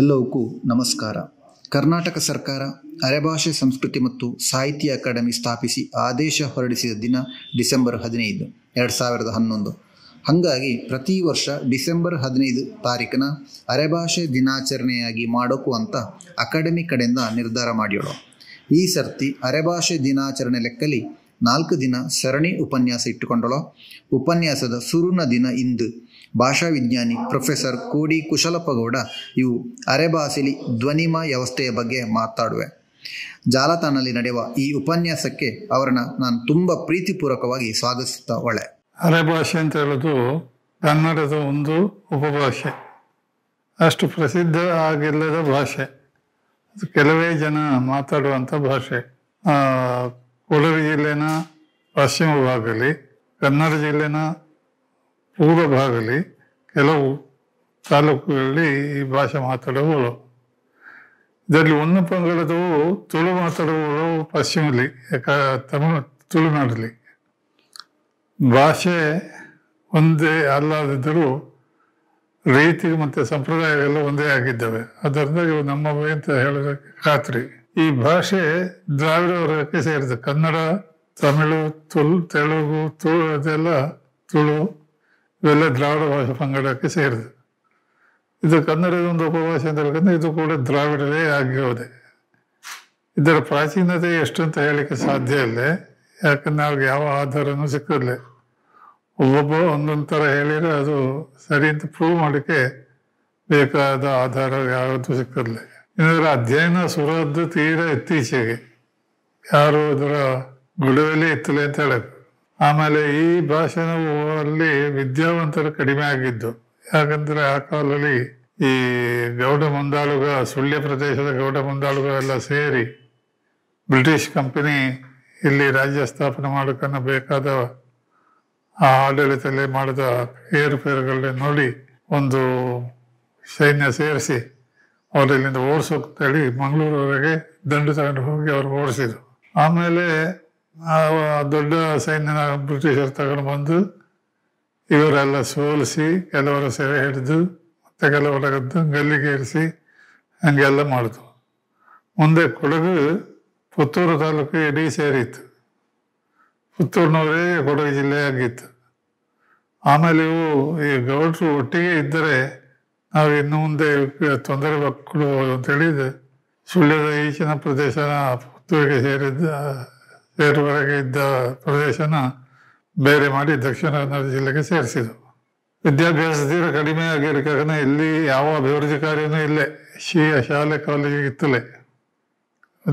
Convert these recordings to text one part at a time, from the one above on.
ಎಲ್ಲವಕ್ಕೂ ನಮಸ್ಕಾರ ಕರ್ನಾಟಕ ಸರ್ಕಾರ ಅರೆಭಾಷೆ ಸಂಸ್ಕೃತಿ ಮತ್ತು ಸಾಹಿತ್ಯ ಅಕಾಡೆಮಿ ಸ್ಥಾಪಿಸಿ ಆದೇಶ ಹೊರಡಿಸಿದ ದಿನ ಡಿಸೆಂಬರ್ ಹದಿನೈದು ಎರಡು ಸಾವಿರದ ಹನ್ನೊಂದು ಹಾಗಾಗಿ ಪ್ರತಿ ವರ್ಷ ಡಿಸೆಂಬರ್ ಹದಿನೈದು ತಾರೀಕನ ಅರೆಭಾಷೆ ದಿನಾಚರಣೆಯಾಗಿ ಮಾಡೋಕು ಅಂತ ಅಕಾಡೆಮಿ ಕಡೆಯಿಂದ ನಿರ್ಧಾರ ಮಾಡಿಯೋಣ ಈ ಸರ್ತಿ ಅರೆಭಾಷೆ ದಿನಾಚರಣೆ ಲೆಕ್ಕಲಿ ನಾಲ್ಕು ದಿನ ಸರಣಿ ಉಪನ್ಯಾಸ ಇಟ್ಟುಕೊಂಡಳು ಉಪನ್ಯಾಸದ ಸುರುನ ದಿನ ಇಂದು ಭಾಷಾ ವಿಜ್ಞಾನಿ ಪ್ರೊಫೆಸರ್ ಕೋಡಿ ಕುಶಲಪ್ಪಗೌಡ ಇವು ಅರೆಬಾಸಿಲಿ ಧ್ವನಿಮ ವ್ಯವಸ್ಥೆಯ ಬಗ್ಗೆ ಮಾತಾಡುವೆ ಜಾಲತಾಣದಲ್ಲಿ ನಡೆಯುವ ಈ ಉಪನ್ಯಾಸಕ್ಕೆ ಅವರನ್ನ ನಾನು ತುಂಬ ಪ್ರೀತಿಪೂರ್ವಕವಾಗಿ ಒಳೆ ಒಳ್ಳೆ ಅರೆಭಾಷೆ ಅಂತ ಹೇಳೋದು ಕನ್ನಡದ ಒಂದು ಉಪಭಾಷೆ ಅಷ್ಟು ಪ್ರಸಿದ್ಧ ಆಗಿಲ್ಲದ ಭಾಷೆ ಕೆಲವೇ ಜನ ಮಾತಾಡುವಂಥ ಭಾಷೆ ಕೊಡಗು ಜಿಲ್ಲೆನ ಪಶ್ಚಿಮ ಭಾಗದಲ್ಲಿ ಕನ್ನಡ ಜಿಲ್ಲೆನ ಪೂರ್ವ ಭಾಗದಲ್ಲಿ ಕೆಲವು ತಾಲೂಕುಗಳಲ್ಲಿ ಈ ಭಾಷೆ ಮಾತಾಡುವವರು ಇದರಲ್ಲಿ ಒಂದು ಪಂಗಡದವು ತುಳು ಮಾತಾಡುವವರು ಪಶ್ಚಿಮದಲ್ಲಿ ಯಾಕ ತಮಿಳು ತುಳುನಾಡಲ್ಲಿ ಭಾಷೆ ಒಂದೇ ಅಲ್ಲದಿದ್ದರೂ ರೀತಿ ಮತ್ತು ಸಂಪ್ರದಾಯಗಳೆಲ್ಲ ಒಂದೇ ಆಗಿದ್ದಾವೆ ಅದರಿಂದ ಇವು ನಮ್ಮ ಅಂತ ಹೇಳೋದಕ್ಕೆ ಖಾತ್ರಿ ಈ ಭಾಷೆ ದ್ರಾವಿಡ ವರ್ಗಕ್ಕೆ ಸೇರಿದೆ ಕನ್ನಡ ತಮಿಳು ತುಳು ತೆಲುಗು ತುಳು ಅದೆಲ್ಲ ತುಳು ಇವೆಲ್ಲ ದ್ರಾವಿಡ ಭಾಷೆ ಪಂಗಡಕ್ಕೆ ಸೇರಿದೆ ಇದು ಕನ್ನಡದ ಒಂದು ಉಪಭಾಷೆ ಅಂತ ಹೇಳ್ಕೊಂಡ್ರೆ ಇದು ಕೂಡ ದ್ರಾವಿಡವೇ ಆಗಿರೋದೆ ಇದರ ಪ್ರಾಚೀನತೆ ಎಷ್ಟು ಅಂತ ಹೇಳಲಿಕ್ಕೆ ಸಾಧ್ಯ ಇಲ್ಲ ಯಾಕಂದ್ರೆ ಅವ್ರಿಗೆ ಯಾವ ಆಧಾರನೂ ಸಿಕ್ಕಿರಲಿಲ್ಲ ಒಬ್ಬೊಬ್ಬ ಒಂದೊಂದು ಥರ ಹೇಳಿದರೆ ಅದು ಸರಿ ಅಂತ ಪ್ರೂವ್ ಮಾಡೋಕ್ಕೆ ಬೇಕಾದ ಆಧಾರ ಯಾವುದು ಸಿಕ್ಕಿರಲಿಲ್ಲ ಇದರ ಅಧ್ಯಯನ ಸುರದ್ದು ತೀರ ಇತ್ತೀಚೆಗೆ ಯಾರು ಅದರ ಗುಡುವಲ್ಲಿ ಇತ್ತಲೇ ಅಂತ ಹೇಳಬೇಕು ಆಮೇಲೆ ಈ ಭಾಷೆನೂ ಅಲ್ಲಿ ವಿದ್ಯಾವಂತರು ಕಡಿಮೆ ಆಗಿದ್ದು ಯಾಕಂದ್ರೆ ಆ ಕಾಲದಲ್ಲಿ ಈ ಗೌಡ ಮುಂದಾಳುಗ ಸುಳ್ಯ ಪ್ರದೇಶದ ಗೌಡ ಮುಂದಾಳುಗ ಎಲ್ಲ ಸೇರಿ ಬ್ರಿಟಿಷ್ ಕಂಪನಿ ಇಲ್ಲಿ ರಾಜ್ಯ ಸ್ಥಾಪನೆ ಮಾಡೋಕ್ಕನ್ನು ಬೇಕಾದ ಆ ಆಡಳಿತದಲ್ಲಿ ಮಾಡಿದ ಏರುಪೇರುಗಳನ್ನ ನೋಡಿ ಒಂದು ಸೈನ್ಯ ಸೇರಿಸಿ ಅವರಲ್ಲಿಂದ ಇಲ್ಲಿಂದ ಓಡಿಸೋಕ್ತೇಳಿ ಮಂಗಳೂರವರೆಗೆ ದಂಡು ತಗೊಂಡು ಹೋಗಿ ಅವ್ರು ಓಡಿಸಿದ್ರು ಆಮೇಲೆ ದೊಡ್ಡ ಸೈನ್ಯನ ಬ್ರಿಟಿಷರು ತಗೊಂಡು ಬಂದು ಇವರೆಲ್ಲ ಸೋಲಿಸಿ ಕೆಲವರ ಸೆರೆ ಹಿಡಿದು ಮತ್ತೆ ಕೆಲವರದ್ದು ಗಲ್ಲಿಗೇರಿಸಿ ಹಂಗೆಲ್ಲ ಮಾಡಿತು ಮುಂದೆ ಕೊಡಗು ಪುತ್ತೂರು ತಾಲೂಕು ಇಡೀ ಸೇರಿತ್ತು ಪುತ್ತೂರಿನವರೇ ಕೊಡಗು ಜಿಲ್ಲೆಯಾಗಿತ್ತು ಆಮೇಲೆ ಇವು ಈ ಗೌಡ್ರು ಒಟ್ಟಿಗೆ ಇದ್ದರೆ ನಾವು ಇನ್ನು ಮುಂದೆ ತೊಂದರೆ ಅಂತ ಹೇಳಿದೆ ಸುಳ್ಯದ ಈಚಿನ ಪ್ರದೇಶನ ಪುತ್ತೂರಿಗೆ ಸೇರಿದ್ದ ಸೇರುವರೆಗೆ ಇದ್ದ ಪ್ರದೇಶನ ಬೇರೆ ಮಾಡಿ ದಕ್ಷಿಣ ಕನ್ನಡ ಜಿಲ್ಲೆಗೆ ಸೇರಿಸಿದರು ವಿದ್ಯಾಭ್ಯಾಸ ತೀರ ಕಡಿಮೆ ಆಗಿರೋ ಕಾರಣ ಇಲ್ಲಿ ಯಾವ ಅಭಿವೃದ್ಧಿ ಕಾರ್ಯನೂ ಇಲ್ಲೇ ಶಿ ಶಾಲೆ ಕಾಲೇಜಿಗೆ ಇತ್ತಲೇ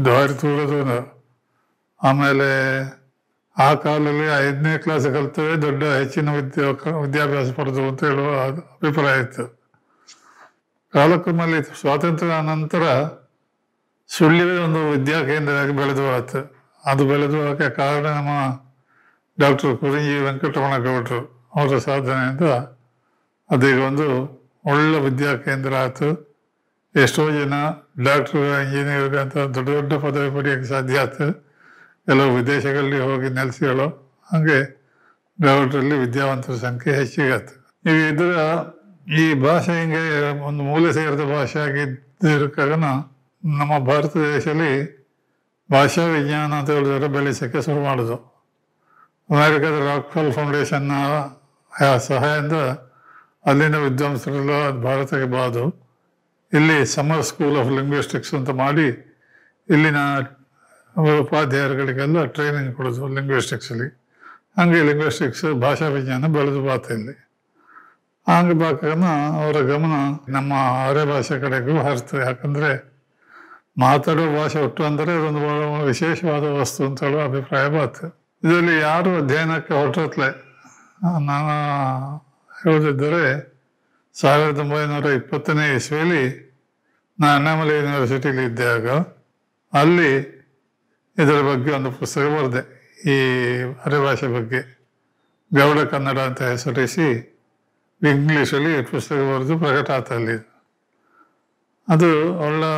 ದಾರಿ ತೂಳೋದು ಆಮೇಲೆ ಆ ಕಾಲದಲ್ಲಿ ಐದನೇ ಕ್ಲಾಸ್ ಕಲಿತವೇ ದೊಡ್ಡ ಹೆಚ್ಚಿನ ವಿದ್ಯಾ ವಿದ್ಯಾಭ್ಯಾಸ ಪಡೆದು ಅಂತ ಹೇಳುವ ಅಭಿಪ್ರಾಯ ಇತ್ತು ಕಾಲಕ್ರಮದಲ್ಲಿ ಸ್ವಾತಂತ್ರ್ಯ ನಂತರ ಸುಳ್ಳಿವೇ ಒಂದು ವಿದ್ಯಾ ಕೇಂದ್ರ ಬೆಳೆದು ಬರುತ್ತೆ ಅದು ಬೆಳೆದು ಅದಕ್ಕೆ ಕಾರಣ ನಮ್ಮ ಡಾಕ್ಟರ್ ಕುರಿಂಜಿ ವೆಂಕಟರಮಣ ಗೌಡರು ಅವರ ಸಾಧನೆಯಿಂದ ಅದೀಗ ಒಂದು ಒಳ್ಳೆ ವಿದ್ಯಾ ಕೇಂದ್ರ ಆಯಿತು ಎಷ್ಟೋ ಜನ ಡಾಕ್ಟರ್ ಇಂಜಿನಿಯರ್ ಅಂತ ದೊಡ್ಡ ದೊಡ್ಡ ಪದವಿ ಪಡೆಯೋಕ್ಕೆ ಸಾಧ್ಯ ಆಯಿತು ಕೆಲವು ವಿದೇಶಗಳಲ್ಲಿ ಹೋಗಿ ನೆಲೆಸಿಗಳು ಹಾಗೆ ಗೌಡ್ರಲ್ಲಿ ವಿದ್ಯಾವಂತರ ಸಂಖ್ಯೆ ಆಯಿತು ಈಗ ಇದರ ಈ ಭಾಷೆ ಹಿಂಗೆ ಒಂದು ಮೂಲೆ ಸೇರಿದ ಭಾಷೆ ಆಗಿದ್ದಕ್ಕಾಗ ನಮ್ಮ ಭಾರತ ದೇಶದಲ್ಲಿ ಭಾಷಾ ವಿಜ್ಞಾನ ಅಂತ ಹೇಳಿದ್ರೆ ಬೆಳೆಸೋಕ್ಕೆ ಶುರು ಮಾಡೋದು ಅಮೇರಿಕಾದ ರಾಕ್ಫೆಲ್ ಫೌಂಡೇಶನ್ನ ಸಹಾಯದಿಂದ ಅಲ್ಲಿನ ವಿದ್ವಾಂಸರೆಲ್ಲ ಭಾರತಕ್ಕೆ ಬಾದು ಇಲ್ಲಿ ಸಮ್ಮರ್ ಸ್ಕೂಲ್ ಆಫ್ ಲಿಂಗ್ವಿಸ್ಟಿಕ್ಸ್ ಅಂತ ಮಾಡಿ ಇಲ್ಲಿನ ಉಪಾಧ್ಯಾಯಗಳಿಗೆಲ್ಲ ಟ್ರೈನಿಂಗ್ ಕೊಡೋದು ಲಿಂಗ್ವಿಸ್ಟಿಕ್ಸಲ್ಲಿ ಹಂಗೆ ಲಿಂಗ್ವಿಸ್ಟಿಕ್ಸ್ ಭಾಷಾ ವಿಜ್ಞಾನ ಬೆಳೆದು ಬಾತ ಇಲ್ಲಿ ಹಂಗೆ ಬಾಕನ ಅವರ ಗಮನ ನಮ್ಮ ಅರೆ ಭಾಷೆ ಕಡೆಗೂ ಹರಿಸ್ತದೆ ಯಾಕಂದರೆ ಮಾತಾಡುವ ಭಾಷೆ ಒಟ್ಟು ಅಂದರೆ ಅದೊಂದು ಬಹಳ ವಿಶೇಷವಾದ ವಸ್ತು ಅಂತ ಹೇಳುವ ಅಭಿಪ್ರಾಯ ಬರ್ತದೆ ಇದರಲ್ಲಿ ಯಾರು ಅಧ್ಯಯನಕ್ಕೆ ಹೊರಟತ್ಲೆ ನಾನು ಹೇಳದಿದ್ದರೆ ಸಾವಿರದ ಒಂಬೈನೂರ ಇಪ್ಪತ್ತನೇ ಇಸ್ವಿಯಲ್ಲಿ ನಾನು ಅಣ್ಣಾಮಲೆ ಯೂನಿವರ್ಸಿಟಿಲಿ ಇದ್ದಾಗ ಅಲ್ಲಿ ಇದರ ಬಗ್ಗೆ ಒಂದು ಪುಸ್ತಕ ಬರೆದೆ ಈ ಭಾಷೆ ಬಗ್ಗೆ ಗೌಡ ಕನ್ನಡ ಅಂತ ಹೆಸರಿಸಿ ಇಂಗ್ಲೀಷಲ್ಲಿ ಪುಸ್ತಕ ಬರೆದು ಪ್ರಕಟ ಅಲ್ಲಿ ಅದು ಒಳ್ಳೆ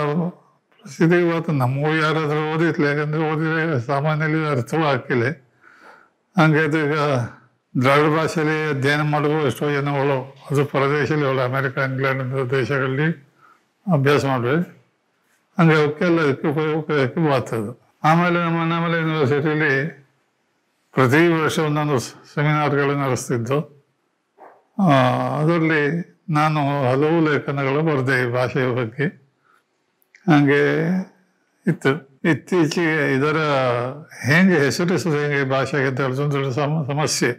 ಸಿದ್ಧಿ ಇವತ್ತು ನಮಗೂ ಯಾರಾದರೂ ಓದಿತ್ಲೆ ಯಾಕಂದರೆ ಓದಿದ್ರೆ ಸಾಮಾನ್ಯಲಿ ಅರ್ಥವೂ ಹಾಕಿಲ್ಲ ಹಂಗೆ ಈಗ ದ್ರಾವಿಡ ಭಾಷೆಯಲ್ಲಿ ಅಧ್ಯಯನ ಮಾಡುವ ಎಷ್ಟೋ ಜನ ಅದು ಪ್ರದೇಶದಲ್ಲಿ ಒಳ್ಳೆ ಅಮೆರಿಕ ಇಂಗ್ಲೆಂಡ್ ದೇಶಗಳಲ್ಲಿ ಅಭ್ಯಾಸ ಮಾಡಿದ್ವಿ ಹಂಗೆ ಅವಕ್ಕೆಲ್ಲ ಉಪಯೋಗಕ್ಕೆ ಬಾತದು ಆಮೇಲೆ ನಮ್ಮ ನಮ್ಮಲ್ಲಿ ಯೂನಿವರ್ಸಿಟಿಯಲ್ಲಿ ಪ್ರತಿ ವರ್ಷ ಒಂದೊಂದು ಸೆಮಿನಾರ್ಗಳು ನಡೆಸ್ತಿದ್ದು ಅದರಲ್ಲಿ ನಾನು ಹಲವು ಲೇಖನಗಳು ಬರೆದೆ ಈ ಭಾಷೆಯ ಬಗ್ಗೆ ಹಂಗೆ ಇತ್ತು ಇತ್ತೀಚೆಗೆ ಇದರ ಹೆಂಗೆ ಹೆಸರಿಸೋದು ಹೆಂಗೆ ಭಾಷೆಗೆ ಅಂತ ದೊಡ್ಡ ಸಮ ಸಮಸ್ಯೆ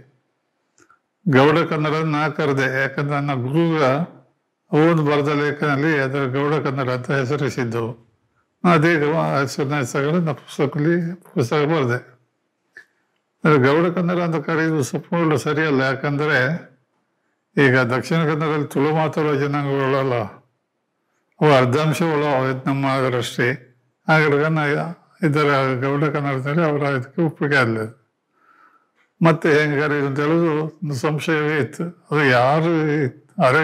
ಗೌಡ ಕನ್ನಡ ನಾ ಕರೆದೆ ಯಾಕಂದ್ರೆ ನನ್ನ ಗುರುಗ ಅವನು ಬರೆದ ಲೇಖನಲ್ಲಿ ಅದರ ಗೌಡ ಕನ್ನಡ ಅಂತ ಹೆಸರಿಸಿದ್ದವು ಅದೇ ಹೆಸರಿನ ಹೆಸರುಗಳು ನಾ ಪುಸ್ತಕದಲ್ಲಿ ಪುಸ್ತಕ ಬರೆದೆ ಅದು ಗೌಡ ಕನ್ನಡ ಅಂತ ಕರೆಯೋದು ಸಂಪೂರ್ಣ ಸರಿಯಲ್ಲ ಯಾಕಂದರೆ ಈಗ ದಕ್ಷಿಣ ಕನ್ನಡದಲ್ಲಿ ತುಳು ಮಾತಾಡೋ ಜನಾಂಗಗಳಲ್ಲ ಅರ್ಧಾಂಶ ಒಳ ಹೋಯ್ತು ನಮ್ಮ ಆಗರಷ್ಟೇ ಆಗರಗನ ಇದರ ಗೌಡ ಕನ್ನಡದಲ್ಲಿ ಅವರ ಇದಕ್ಕೆ ಒಪ್ಪಿಗೆ ಆಗಲಿಲ್ಲ ಮತ್ತೆ ಹೆಂಗಾರ ಅಂತ ಹೇಳೋದು ಸಂಶಯವೇ ಇತ್ತು ಅದು ಯಾರು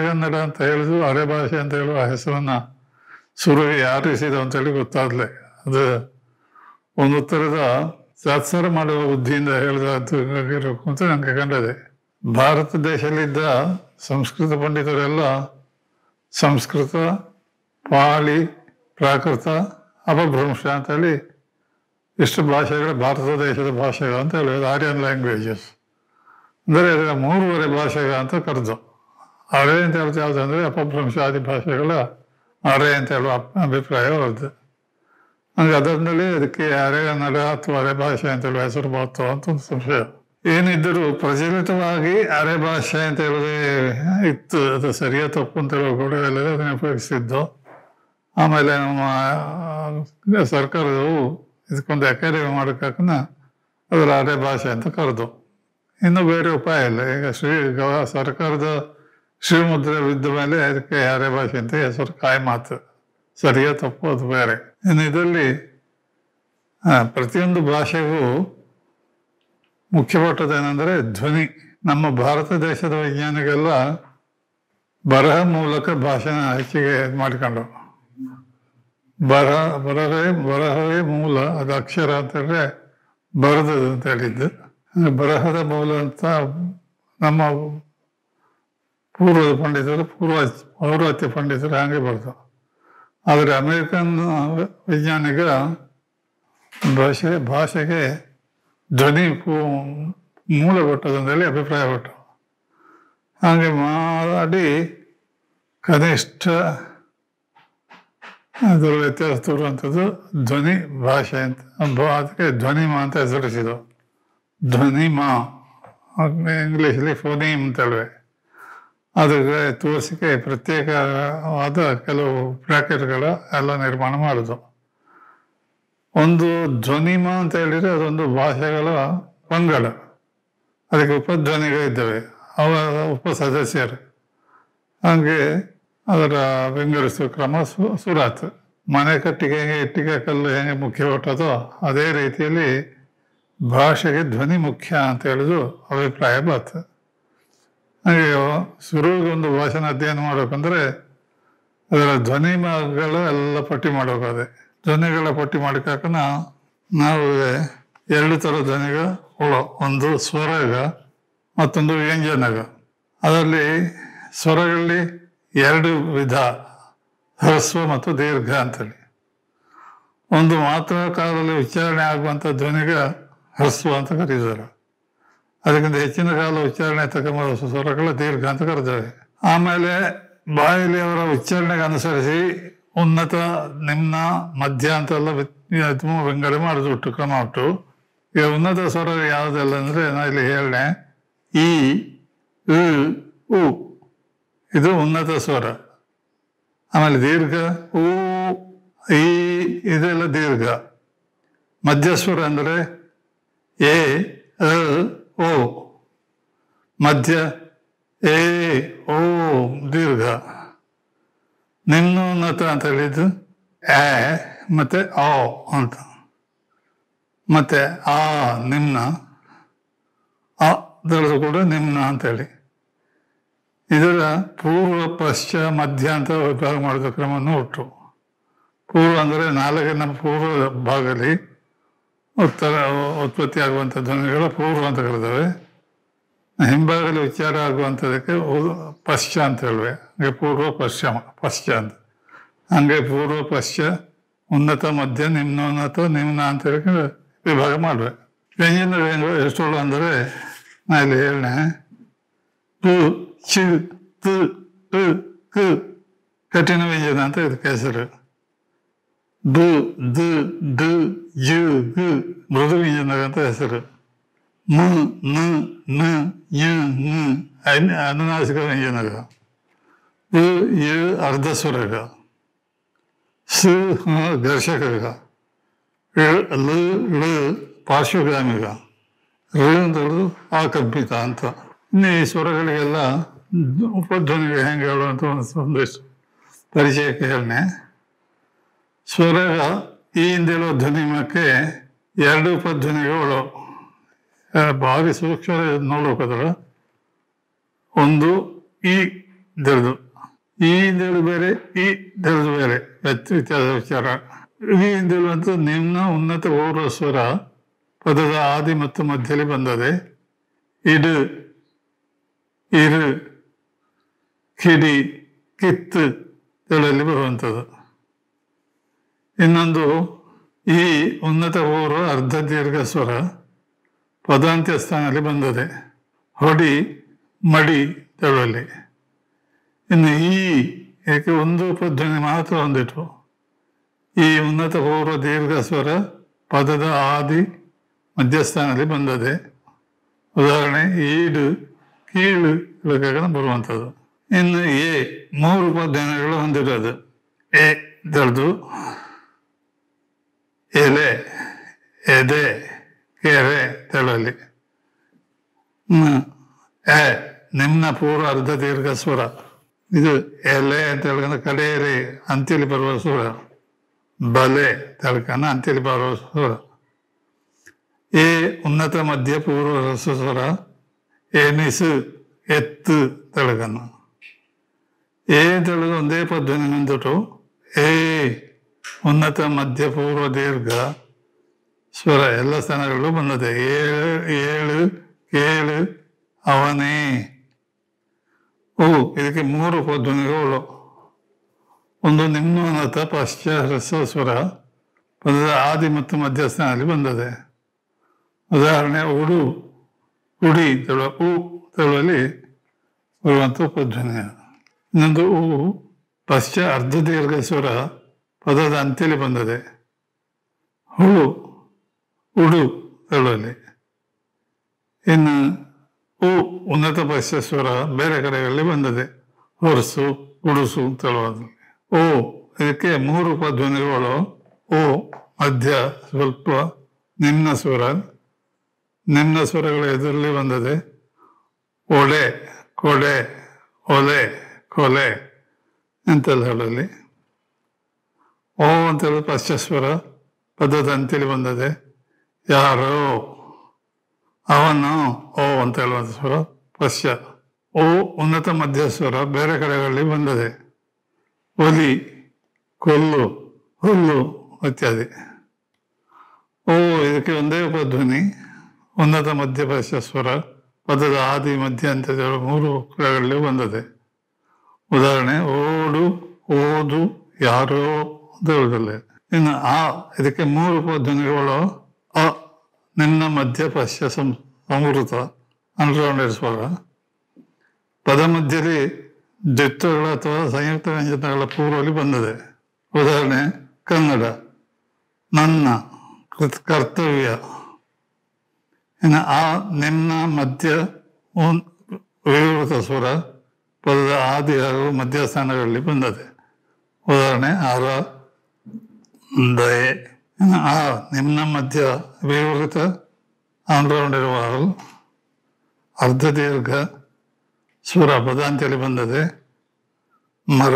ಕನ್ನಡ ಅಂತ ಹೇಳುದು ಅರೆ ಭಾಷೆ ಅಂತ ಹೇಳುವ ಹೆಸರನ್ನ ಸುರುವಿಗೆ ಯಾರು ಇಸಿದ ಅಂತೇಳಿ ಗೊತ್ತಾದ್ಲೆ ಅದು ಒಂದು ಉತ್ತರದ ಸತ್ಸಾರ ಮಾಡುವ ಬುದ್ಧಿಯಿಂದ ಹೇಳಿದ ಅಂತ ನನಗೆ ಕಂಡದೆ ಭಾರತ ದೇಶದಲ್ಲಿದ್ದ ಸಂಸ್ಕೃತ ಪಂಡಿತರೆಲ್ಲ ಸಂಸ್ಕೃತ ಪಾಳಿ ಪ್ರಾಕೃತ ಅಪಭ್ರಂಶ ಹೇಳಿ ಇಷ್ಟು ಭಾಷೆಗಳು ಭಾರತ ದೇಶದ ಭಾಷೆಗಳು ಅಂತ ಹೇಳಿದ್ರು ಆರ್ಯನ್ ಲ್ಯಾಂಗ್ವೇಜಸ್ ಅಂದರೆ ಮೂರುವರೆ ಭಾಷೆಗಳು ಅಂತ ಕರೆದು ಅರೆ ಅಂತ ಹೇಳ್ತಾ ಯಾವುದು ಅಂದರೆ ಅಪಭ್ರಂಶ ಆದಿ ಭಾಷೆಗಳ ಅರೆ ಅಂತ ಹೇಳುವ ಅಭಿಪ್ರಾಯ ಬರುತ್ತೆ ನನಗೆ ಅದರಲ್ಲಿ ಅದಕ್ಕೆ ಅರೆ ನಡೆ ಅಥವಾ ಅರೆ ಭಾಷೆ ಅಂತ ಹೇಳುವ ಹೆಸರು ಅಂತ ಒಂದು ಸಂಶಯ ಏನಿದ್ದರೂ ಪ್ರಚಲಿತವಾಗಿ ಅರೆ ಭಾಷೆ ಅಂತ ಹೇಳೋದೇ ಇತ್ತು ಅದು ಸರಿಯಾದ ತಪ್ಪು ಅಂತ ಹೇಳೋ ಕೂಡ ಎಲ್ಲರೂ ಅದನ್ನು ಉಪಯೋಗಿಸಿದ್ದು ಆಮೇಲೆ ನಮ್ಮ ಸರ್ಕಾರದವು ಇದಕ್ಕೊಂದು ಅಕಾಡೆಮಿ ಮಾಡೋಕ್ಕಾಕನ ಅದರ ಅದೇ ಭಾಷೆ ಅಂತ ಕರೆದು ಇನ್ನೂ ಬೇರೆ ಉಪಾಯ ಇಲ್ಲ ಈಗ ಶ್ರೀ ಗವ ಸರ್ಕಾರದ ಶ್ರೀಮುದ್ರೆ ಬಿದ್ದ ಮೇಲೆ ಅದಕ್ಕೆ ಯಾರೇ ಭಾಷೆ ಅಂತ ಹೆಸರು ಕಾಯಿ ಮಾತು ಸರಿಯೋ ತಪ್ಪು ಅದು ಬೇರೆ ಇನ್ನು ಇದರಲ್ಲಿ ಪ್ರತಿಯೊಂದು ಭಾಷೆಗೂ ಮುಖ್ಯಪಟ್ಟದೇನೆಂದರೆ ಧ್ವನಿ ನಮ್ಮ ಭಾರತ ದೇಶದ ವಿಜ್ಞಾನಿಗೆಲ್ಲ ಬರಹ ಮೂಲಕ ಭಾಷೆನ ಹೆಚ್ಚಿಗೆ ಮಾಡಿಕೊಂಡು ಬರಹ ಬರಹವೇ ಬರಹವೇ ಮೂಲ ಅದು ಅಕ್ಷರ ಅಂತಂದರೆ ಬರದದು ಅಂತ ಹೇಳಿದ್ದು ಬರಹದ ಮೂಲ ಅಂತ ನಮ್ಮ ಪೂರ್ವದ ಪಂಡಿತರು ಪೂರ್ವ ಪೌರ್ವತ್ಯ ಪಂಡಿತರು ಹಾಗೆ ಬರ್ತವೆ ಆದರೆ ಅಮೇರಿಕನ್ ವೈಜ್ಞಾನಿಕ ಭಾಷೆ ಭಾಷೆಗೆ ಧ್ವನಿ ಮೂಲ ಕೊಟ್ಟದಂತೇಳಿ ಅಭಿಪ್ರಾಯ ಕೊಟ್ಟವು ಹಾಗೆ ಮಾಡಿ ಕನಿಷ್ಠ ಅದರ ವ್ಯತ್ಯಾಸ ತೋರುವಂಥದ್ದು ಧ್ವನಿ ಭಾಷೆ ಅಂತ ಅದಕ್ಕೆ ಮಾ ಅಂತ ಮಾ ಹಾಗೆ ಇಂಗ್ಲೀಷಲ್ಲಿ ಫೋನಿಮ್ ಅಂತಲ್ವೇ ಅದಕ್ಕೆ ತೋರಿಸಿಕೆ ಪ್ರತ್ಯೇಕವಾದ ಕೆಲವು ಪ್ಯಾಕೆಟ್ಗಳು ಎಲ್ಲ ನಿರ್ಮಾಣ ಮಾಡೋದು ಒಂದು ಧ್ವನಿಮ ಅಂತ ಹೇಳಿದರೆ ಅದೊಂದು ಭಾಷೆಗಳ ಪಂಗಡ ಅದಕ್ಕೆ ಉಪಧ್ವನಿಗಳಿದ್ದಾವೆ ಅವರ ಉಪ ಸದಸ್ಯರು ಹಂಗೆ ಅದರ ವಿಂಗಡಿಸುವ ಕ್ರಮ ಆಯ್ತು ಮನೆ ಕಟ್ಟಿಗೆ ಹೇಗೆ ಇಟ್ಟಿಗೆ ಕಲ್ಲು ಹೇಗೆ ಮುಖ್ಯ ಅದೇ ರೀತಿಯಲ್ಲಿ ಭಾಷೆಗೆ ಧ್ವನಿ ಮುಖ್ಯ ಅಂತ ಹೇಳಿದು ಅಭಿಪ್ರಾಯ ಬರ್ತದೆ ಹಾಗೆ ಒಂದು ಭಾಷೆನ ಅಧ್ಯಯನ ಮಾಡಬೇಕಂದ್ರೆ ಅದರ ಧ್ವನಿಗಳು ಎಲ್ಲ ಪಟ್ಟಿ ಮಾಡೋಕದೆ ಧ್ವನಿಗಳ ಪಟ್ಟಿ ಮಾಡಿಕಾಕ ನಾವು ಎರಡು ಥರ ಧ್ವನಿಗ ಒಂದು ಸ್ವರಗ ಮತ್ತೊಂದು ವ್ಯಂಜನಗ ಅದರಲ್ಲಿ ಸ್ವರಗಳಲ್ಲಿ ಎರಡು ವಿಧ ಹ್ರಸ್ವ ಮತ್ತು ದೀರ್ಘ ಅಂತೇಳಿ ಒಂದು ಮಾತ್ರ ಕಾಲದಲ್ಲಿ ಉಚ್ಚಾರಣೆ ಆಗುವಂಥ ಧ್ವನಿಗೆ ಹ್ರಸ್ವ ಅಂತ ಕರೀತಾರೆ ಅದಕ್ಕಿಂತ ಹೆಚ್ಚಿನ ಕಾಲ ಉಚ್ಚಾರಣೆ ತಗೊಂಬರೋ ಸ್ವರಗಳ ದೀರ್ಘ ಅಂತ ಕರೀತಾರೆ ಆಮೇಲೆ ಬಾಯಲ್ಲಿ ಅವರ ಉಚ್ಚಾರಣೆಗೆ ಅನುಸರಿಸಿ ಉನ್ನತ ನಿಮ್ಮ ಮಧ್ಯ ಅಂತೆಲ್ಲ ವಿಂಗಡೆ ಮಾಡಿದ್ರು ಕ್ರಮ ಉಟ್ಟು ಈಗ ಉನ್ನತ ಸ್ವರ ಯಾವುದೆಲ್ಲ ಅಂದರೆ ನಾನು ಇಲ್ಲಿ ಹೇಳಣೆ ಈ ಉ ಇದು ಉನ್ನತ ಸ್ವರ ಆಮೇಲೆ ದೀರ್ಘ ಊ ಈ ಇದೆಲ್ಲ ದೀರ್ಘ ಮಧ್ಯ ಸ್ವರ ಅಂದರೆ ಎ ಓ ಮಧ್ಯ ಎ ಓ ದೀರ್ಘ ಉನ್ನತ ಅಂತ ಹೇಳಿದ್ದು ಎ ಮತ್ತು ಆ ಅಂತ ಮತ್ತೆ ಆ ನಿಮ್ನ ಅದರಲ್ಲೂ ಕೂಡ ಅಂತ ಹೇಳಿ ಇದರ ಪೂರ್ವ ಪಶ್ಚ ಮಧ್ಯ ಅಂತ ವಿಭಾಗ ಮಾಡಿದ ಕ್ರಮವನ್ನು ಒಟ್ಟು ಪೂರ್ವ ಅಂದರೆ ನಾಲ್ಕಿನ ಪೂರ್ವ ಭಾಗದಲ್ಲಿ ಉತ್ತರ ಉತ್ಪತ್ತಿ ಆಗುವಂಥ ಧ್ವನಿಗಳ ಪೂರ್ವ ಅಂತ ಕರೆದವೆ ಹಿಂಭಾಗದಲ್ಲಿ ವಿಚಾರ ಆಗುವಂಥದಕ್ಕೆ ಪಶ್ಚಿಮ ಅಂತ ಹೇಳುವೆ ಹಾಗೆ ಪೂರ್ವ ಪಶ್ಚಿಮ ಪಶ್ಚ ಅಂತ ಹಂಗೆ ಪೂರ್ವ ಪಶ್ಚ ಉನ್ನತ ಮಧ್ಯ ಉನ್ನತ ನಿಮ್ನ ಅಂತ ಹೇಳಿ ವಿಭಾಗ ಮಾಡುವೆ ವ್ಯಂಜನ ವ್ಯಂಗ ಎಷ್ಟೊಳ್ಳು ಅಂದರೆ ನಾ ಇಲ್ಲಿ ಹೇಳಣೆ ಟು ಚು ತು ಕಠಿಣ ಕಠಿಣವಿದೆ ಅಂತ ಇದಕ್ಕೆ ಹೆಸರು ದು ದು ಡು ಯು ಗು ಮೃದು ಅಂತ ಹೆಸರು ಮ ನ ನ ಯ ನ ಅನುನಾಸಿಕ ವ್ಯಂಜನಗ ಉ ಯು ಅರ್ಧ ಸ್ವರಗ ಸು ಹ ಘರ್ಷಕಗ ಲು ಋ ಅಂತ ಆ ಅಂತ ಇನ್ನು ಈ ಸ್ವರಗಳಿಗೆಲ್ಲ ಜನರಿಗೆ ಹೆಂಗೆ ಹೇಳುವಂತ ಒಂದು ಸಂದೇಶ ಪರಿಚಯಕ್ಕೆ ಹೇಳನೆ ಸ್ವರ ಈ ಧ್ವನಿ ಧ್ವನಿಮಕ್ಕೆ ಎರಡು ಪದ್ಧತಿಗಳು ಭಾರಿ ಸೂಕ್ಷ್ಮ ನೋಡೋಕಾದ್ರೆ ಒಂದು ಈ ದರ್ದು ಈ ದೆಳೆದು ಬೇರೆ ಈ ದರ್ದು ಬೇರೆ ವ್ಯತ್ಯಾಸ ವಿಚಾರ ಈ ಅಂತ ನಿಮ್ನ ಉನ್ನತ ಗೌರವ ಸ್ವರ ಪದದ ಆದಿ ಮತ್ತು ಮಧ್ಯದಲ್ಲಿ ಬಂದದೆ ಇಡು ಇರು ಕಿಡಿ ಕಿತ್ತು ಇದರಲ್ಲಿ ಬರುವಂಥದ್ದು ಇನ್ನೊಂದು ಈ ಉನ್ನತ ಊರು ಅರ್ಧ ದೀರ್ಘ ಸ್ವರ ಪದಾಂತ್ಯ ಸ್ಥಾನದಲ್ಲಿ ಬಂದದೆ ಹೊಡಿ ಮಡಿ ತಳಲ್ಲಿ ಇನ್ನು ಈ ಏಕೆ ಒಂದು ಪದ್ಧತಿ ಮಾತ್ರ ಹೊಂದಿತ್ತು ಈ ಉನ್ನತ ಪೂರ್ವ ದೀರ್ಘ ಸ್ವರ ಪದದ ಆದಿ ಮಧ್ಯಸ್ಥಾನದಲ್ಲಿ ಬಂದದೆ ಉದಾಹರಣೆ ಈಡು ಕೀಳು ಇಳಕಾಗ ಬರುವಂಥದ್ದು ಇನ್ನು ಎ ಮೂರು ಉಪಾಧ್ಯಾಯಗಳು ಹೊಂದಿರೋದು ಎ ದರ್ದು ಎಲೆ ಎದೆ ಕೆರೆ ತಳಲಿ ಎ ನಿಮ್ಮ ಪೂರ್ವ ಅರ್ಧ ದೀರ್ಘ ಸ್ವರ ಇದು ಎಲೆ ಅಂತ ಹೇಳ್ಕೊಂಡು ಕಡೆಯಲ್ಲಿ ಅಂತೇಳಿ ಬರುವ ಸ್ವರ ಬಲೆ ತಳ್ಕೊಂಡು ಅಂತೇಳಿ ಬರುವ ಸ್ವರ ಎ ಉನ್ನತ ಮಧ್ಯ ಪೂರ್ವ ರಸ ಸ್ವರ ಎನಿಸು ಎತ್ತು ತಳ್ಕನ್ನು ಏ ಅಂತೇಳಿದ್ರೆ ಒಂದೇ ಪದ್ಧತಿ ನಿಂದುಟು ಏ ಉನ್ನತ ಮಧ್ಯ ಪೂರ್ವ ದೀರ್ಘ ಸ್ವರ ಎಲ್ಲ ಸ್ಥಾನಗಳು ಬಂದದೆ ಏಳು ಏಳು ಏಳು ಅವನೇ ಓ ಇದಕ್ಕೆ ಮೂರು ಧ್ವನಿಗಳು ಒಂದು ನಿಮ್ಮ ಉನ್ನತ ಪಾಶ್ಚ್ಯ ಸ್ವರ ಬಂದದ ಆದಿ ಮತ್ತು ಮಧ್ಯಸ್ಥಾನದಲ್ಲಿ ಬಂದದೆ ಉದಾಹರಣೆ ಉಡು ಉಡಿ ತೇಳುವ ಉ ತೇಳುವಲ್ಲಿ ಬರುವಂಥ ಉಪಧ್ವನಿಯ ಇನ್ನೊಂದು ಉ ಪಶ್ಚ ಅರ್ಧ ದೀರ್ಘ ಸ್ವರ ಪದದ ಅಂತೇಳಿ ಬಂದದೆ ಹುಳು ಉಡು ಹೇಳುವಲ್ಲಿ ಇನ್ನು ಉ ಉನ್ನತ ಪಶ್ಚ ಸ್ವರ ಬೇರೆ ಕಡೆಗಳಲ್ಲಿ ಬಂದದೆ ಹೊರಸು ಉಡುಸು ಅಂತ ಹೇಳುವುದು ಓ ಇದಕ್ಕೆ ಮೂರು ಪದ್ವನಿಗಳು ಓ ಮಧ್ಯ ಸ್ವಲ್ಪ ನಿನ್ನ ಸ್ವರ ನಿನ್ನ ಸ್ವರಗಳ ಎದುರಲ್ಲಿ ಬಂದದೆ ಒಡೆ ಕೊಡೆ ಒಲೆ ಕೊಲೆ ಅಂತೆಲ್ಲ ಹೇಳಲಿ ಓ ಅಂತ ಪಶ್ಚಸ್ವರ ಪದ್ಧತಿ ಅಂತೇಳಿ ಬಂದದೆ ಯಾರು ಅವನು ಓ ಅಂತ ಹೇಳುವಂಥ ಸ್ವರ ಪಶ್ಯ ಓ ಉನ್ನತ ಮಧ್ಯಸ್ವರ ಬೇರೆ ಕಡೆಗಳಲ್ಲಿ ಬಂದದೆ ಒಲಿ ಕೊಲ್ಲು ಹುಲ್ಲು ಇತ್ಯಾದಿ ಓ ಇದಕ್ಕೆ ಒಂದೇ ಉಪಧ್ವನಿ ಉನ್ನತ ಮಧ್ಯ ಸ್ವರ ಪದದ ಆದಿ ಮಧ್ಯ ಅಂತ ಮೂರು ಕಡೆಗಳಲ್ಲಿ ಬಂದದೆ ಉದಾಹರಣೆ ಓಡು ಓದು ಯಾರೋ ಅಂತ ಹೇಳುದಲ್ಲೇ ಇನ್ನು ಆ ಇದಕ್ಕೆ ಮೂರು ಧ್ವನಿಗಳು ಅ ನಿನ್ನ ಮಧ್ಯ ಪಶ್ಯ ಸಂಸ್ಕೃತ ಸಂವೃತ ಸ್ವರ ಪದ ಮಧ್ಯದಲ್ಲಿ ದ್ವಿತ್ವಗಳ ಅಥವಾ ಸಂಯುಕ್ತ ವ್ಯಂಜನಗಳ ಪೂರ್ವದಲ್ಲಿ ಬಂದಿದೆ ಉದಾಹರಣೆ ಕನ್ನಡ ನನ್ನ ಕರ್ತವ್ಯ ಇನ್ನು ಆ ನಿನ್ನ ಮಧ್ಯ ವಿವೃತ ಸ್ವರ ಪದ ಆದಿ ಹಾಗೂ ಮಧ್ಯಸ್ಥಾನಗಳಲ್ಲಿ ಬಂದದೆ ಉದಾಹರಣೆ ಆರ ದಯೆ ಆ ನಿಮ್ಮ ಮಧ್ಯ ವಿವೃತ ಆಂಧ್ರಗೊಂಡಿರುವಾಗಲೂ ಅರ್ಧ ದೀರ್ಘ ಸ್ವರ ಪದ ಅಂತೇಳಿ ಬಂದದೆ ಮರ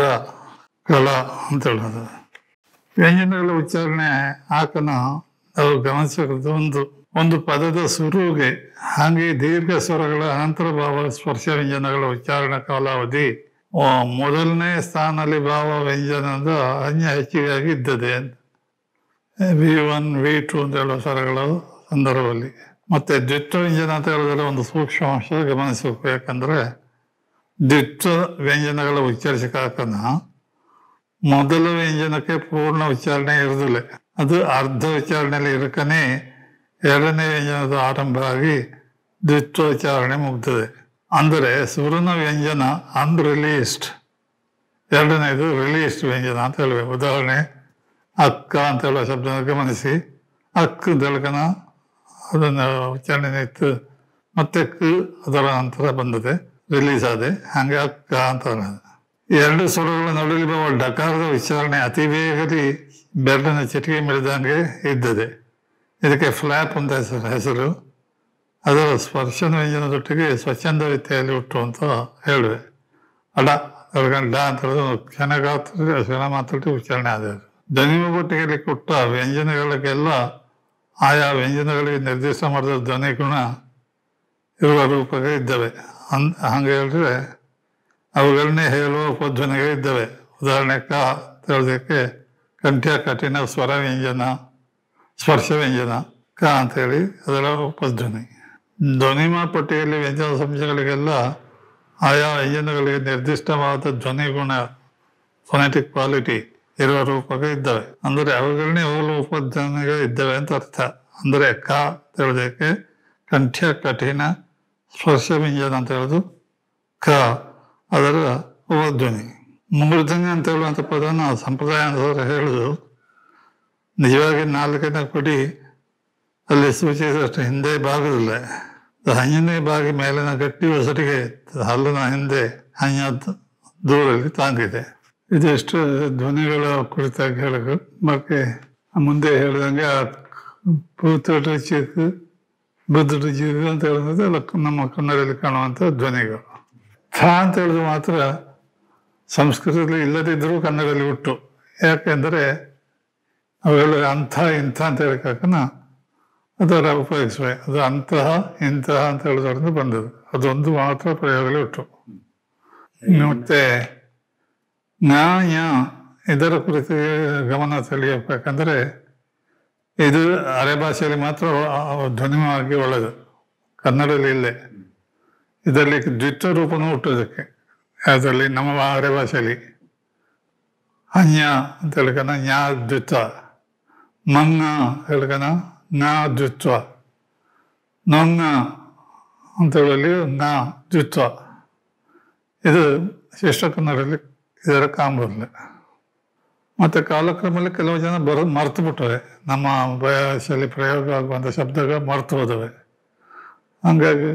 ಕಳ ಅಂತ ವ್ಯಂಜನಗಳ ಉಚ್ಚಾರಣೆ ಆಕನ ನಾವು ಗಮನಿಸಬಹುದು ಒಂದು ಒಂದು ಪದದ ಸುರುವಿಗೆ ಹಾಗೆ ದೀರ್ಘ ಸ್ವರಗಳ ಅನಂತರ ಸ್ಪರ್ಶ ವ್ಯಂಜನಗಳ ಉಚ್ಚಾರಣ ಕಾಲಾವಧಿ ಮೊದಲನೇ ಸ್ಥಾನದಲ್ಲಿ ಭಾವ ವ್ಯಂಜನದ ಅನ್ಯ ಹೆಚ್ಚಿಗೆ ಅಂತ ವಿ ಒನ್ ವಿ ಟು ಅಂತ ಹೇಳುವ ಸ್ವರಗಳ ಸಂದರ್ಭದಲ್ಲಿ ಮತ್ತೆ ದ್ವಿತ್ವ ವ್ಯಂಜನ ಅಂತ ಹೇಳಿದ್ರೆ ಒಂದು ಸೂಕ್ಷ್ಮ ಅಂಶ ಗಮನಿಸಬೇಕು ಯಾಕಂದ್ರೆ ದ್ವಿತ್ವ ವ್ಯಂಜನಗಳ ಉಚ್ಚರಿಸಕಾಕನ ಮೊದಲ ವ್ಯಂಜನಕ್ಕೆ ಪೂರ್ಣ ಉಚ್ಚಾರಣೆ ಇರೋದಿಲ್ಲ ಅದು ಅರ್ಧ ಉಚ್ಚಾರಣೆಯಲ್ಲಿ ಇರಕನೇ ಎರಡನೇ ವ್ಯಂಜನದ ಆರಂಭ ಆಗಿ ದ್ವಿತ್ವೋಚ್ಚಾರಣೆ ಮುಗ್ತದೆ ಅಂದರೆ ಸುವರ್ಣ ವ್ಯಂಜನ ಅನ್ರಿಲೀಸ್ಡ್ ಎರಡನೇದು ರಿಲೀಸ್ಡ್ ವ್ಯಂಜನ ಅಂತ ಹೇಳಬೇಕು ಉದಾಹರಣೆ ಅಕ್ಕ ಅಂತ ಹೇಳುವ ಶಬ್ದ ಗಮನಿಸಿ ಅಕ್ಕ ದಳಕನ ಅದನ್ನು ಉಚ್ಚಾರಣೆ ಇತ್ತು ಮತ್ತೆ ಕ ಅದರ ನಂತರ ಬಂದದೆ ರಿಲೀಸ್ ಆದೆ ಹಾಗೆ ಅಕ್ಕ ಅಂತ ಎರಡು ಸ್ವರಗಳ ನಡುವೆ ಡಕಾರದ ವಿಚಾರಣೆ ಅತಿ ಬೇಗದಿ ಬೆರಳಿನ ಚಿಟಿಕೆ ಮಿಡಿದಂಗೆ ಇದ್ದದೆ ಇದಕ್ಕೆ ಫ್ಲ್ಯಾಪ್ ಅಂತ ಹೆಸರು ಹೆಸರು ಅದರ ವ್ಯಂಜನದೊಟ್ಟಿಗೆ ಸ್ವಚ್ಛಂದ ರೀತಿಯಲ್ಲಿ ಹುಟ್ಟು ಅಂತ ಹೇಳುವೆ ಅಡ ಗಂಡ ಅಂತ ಕ್ಷಣಗಾತ್ರ ಕ್ಷಣ ಮಾತ್ರ ಉಚ್ಚಾರಣೆ ಆದ ಧ್ವನಿಮುಗುಟಿಗೆಯಲ್ಲಿ ಕೊಟ್ಟ ವ್ಯಂಜನಗಳಿಗೆಲ್ಲ ಆಯಾ ವ್ಯಂಜನಗಳಿಗೆ ನಿರ್ದಿಷ್ಟ ಮಾಡಿದ ಧ್ವನಿ ಗುಣ ಇರುವ ರೂಪಗಳು ಇದ್ದಾವೆ ಅನ್ ಹಂಗೆ ಹೇಳಿದ್ರೆ ಅವುಗಳನ್ನೇ ಹೇಳುವ ಉಪಧ್ವನಿಗಳು ಇದ್ದಾವೆ ಉದಾಹರಣೆ ಕ ಕಂಠ್ಯ ಕಠಿಣ ಸ್ವರ ವ್ಯಂಜನ ಸ್ಪರ್ಶ ವ್ಯಂಜನ ಕ ಅಂಥೇಳಿ ಅದರ ಉಪಧ್ವನಿ ಧ್ವನಿಮಾಪಟ್ಟಿಯಲ್ಲಿ ವ್ಯಂಜನ ಸಂಸ್ಥೆಗಳಿಗೆಲ್ಲ ಆಯಾ ವ್ಯಂಜನಗಳಿಗೆ ನಿರ್ದಿಷ್ಟವಾದ ಧ್ವನಿ ಗುಣ ಫೊನೆಟಿಕ್ ಕ್ವಾಲಿಟಿ ಇರುವ ರೂಪಕ ಇದ್ದಾವೆ ಅಂದರೆ ಅವುಗಳನ್ನೇ ಅವುಗಳು ಉಪಧ್ವನಿಗಳು ಇದ್ದಾವೆ ಅಂತ ಅರ್ಥ ಅಂದರೆ ಕ ಅಂತ ಹೇಳೋದಕ್ಕೆ ಕಂಠ್ಯ ಕಠಿಣ ಸ್ಪರ್ಶ ವ್ಯಂಜನ ಅಂತ ಹೇಳೋದು ಕ ಅದರ ಉಪಧ್ವನಿ ಮೂರ್ಧನಿ ಅಂತ ಹೇಳುವಂಥ ಪದನ ಸಂಪ್ರದಾಯ ಅನುಸಾರ ಹೇಳೋದು ನಿಜವಾಗಿ ನಾಲ್ಕನೇ ಕೊಡಿ ಅಲ್ಲಿ ಸೂಚಿಸಿದಷ್ಟು ಹಿಂದೆ ಬಾಗಲಿಲ್ಲ ಹಂಜನೇ ಬಾಗಿ ನಾವು ಗಟ್ಟಿ ಒಸಟಿಗೆ ಹಲ್ಲನ ಹಿಂದೆ ಹಂಜ ದೂರಲ್ಲಿ ತಾಂದಿದೆ ಇದೆಷ್ಟು ಧ್ವನಿಗಳ ಕುರಿತಾಗಿ ಹೇಳೋದು ಮತ್ತೆ ಮುಂದೆ ಹೇಳಿದಂಗೆ ಆ ಪೂತೋಟ ಚಿಕ್ಕ ಬುದ್ಧ ಚಿಕ್ಕು ಅಂತ ಹೇಳಿದ್ರೆ ನಮ್ಮ ಕನ್ನಡದಲ್ಲಿ ಕಾಣುವಂಥ ಧ್ವನಿಗಳು ಥ ಅಂತ ಹೇಳಿದ್ರು ಮಾತ್ರ ಸಂಸ್ಕೃತದಲ್ಲಿ ಇಲ್ಲದಿದ್ದರೂ ಕನ್ನಡದಲ್ಲಿ ಹುಟ್ಟು ಯಾಕೆಂದರೆ ಅವೆಲ್ಲ ಅಂಥ ಇಂಥ ಅಂತ ಹೇಳೋಕ್ಕಾಗನ ಅದರ ಉಪಯೋಗಿಸುವೆ ಅದು ಅಂತಹ ಇಂತಹ ಅಂತ ಹೇಳೋದ್ರಿಂದ ಬಂದದ್ದು ಅದೊಂದು ಮಾತ್ರ ಪ್ರಯೋಗಲೇ ಇಟ್ಟು ಮತ್ತೆ ನ್ಯಾಯ ಇದರ ಕುರಿತು ಗಮನ ಸೆಳೆಯಬೇಕಂದ್ರೆ ಇದು ಅರೆ ಭಾಷೆಯಲ್ಲಿ ಮಾತ್ರ ಧ್ವನಿಮವಾಗಿ ಒಳ್ಳೆಯದು ಕನ್ನಡದಲ್ಲಿ ಇಲ್ಲೇ ಇದರಲ್ಲಿ ದ್ವಿತ್ವ ರೂಪನೂ ಹುಟ್ಟೋದಕ್ಕೆ ಅದರಲ್ಲಿ ನಮ್ಮ ಅರೆ ಭಾಷೆಯಲ್ಲಿ ಅನ್ಯ ಅಂತ ಹೇಳ್ಕನ ನ್ಯಾ ದ್ವಿತ್ವ ನನ್ನ ಹೇಳ್ಕನ ನಾ ದ್ವಿತ್ವ ನನ್ನ ಅಂತ ಹೇಳಲಿ ನಾ ದ್ವಿತ್ವ ಇದು ಶ್ರೇಷ್ಠ ಕನ್ನಡದಲ್ಲಿ ಇದರ ಕಾಂಬೋದ್ಲೆ ಮತ್ತು ಕಾಲಕ್ರಮದಲ್ಲಿ ಕೆಲವು ಜನ ಬರೋ ಮರ್ತು ಬಿಟ್ಟವೆ ನಮ್ಮ ಭಾಷೆಯಲ್ಲಿ ಪ್ರಯೋಗ ಆಗುವಂಥ ಶಬ್ದಗಳು ಮರ್ತು ಹೋದವೆ ಹಂಗಾಗಿ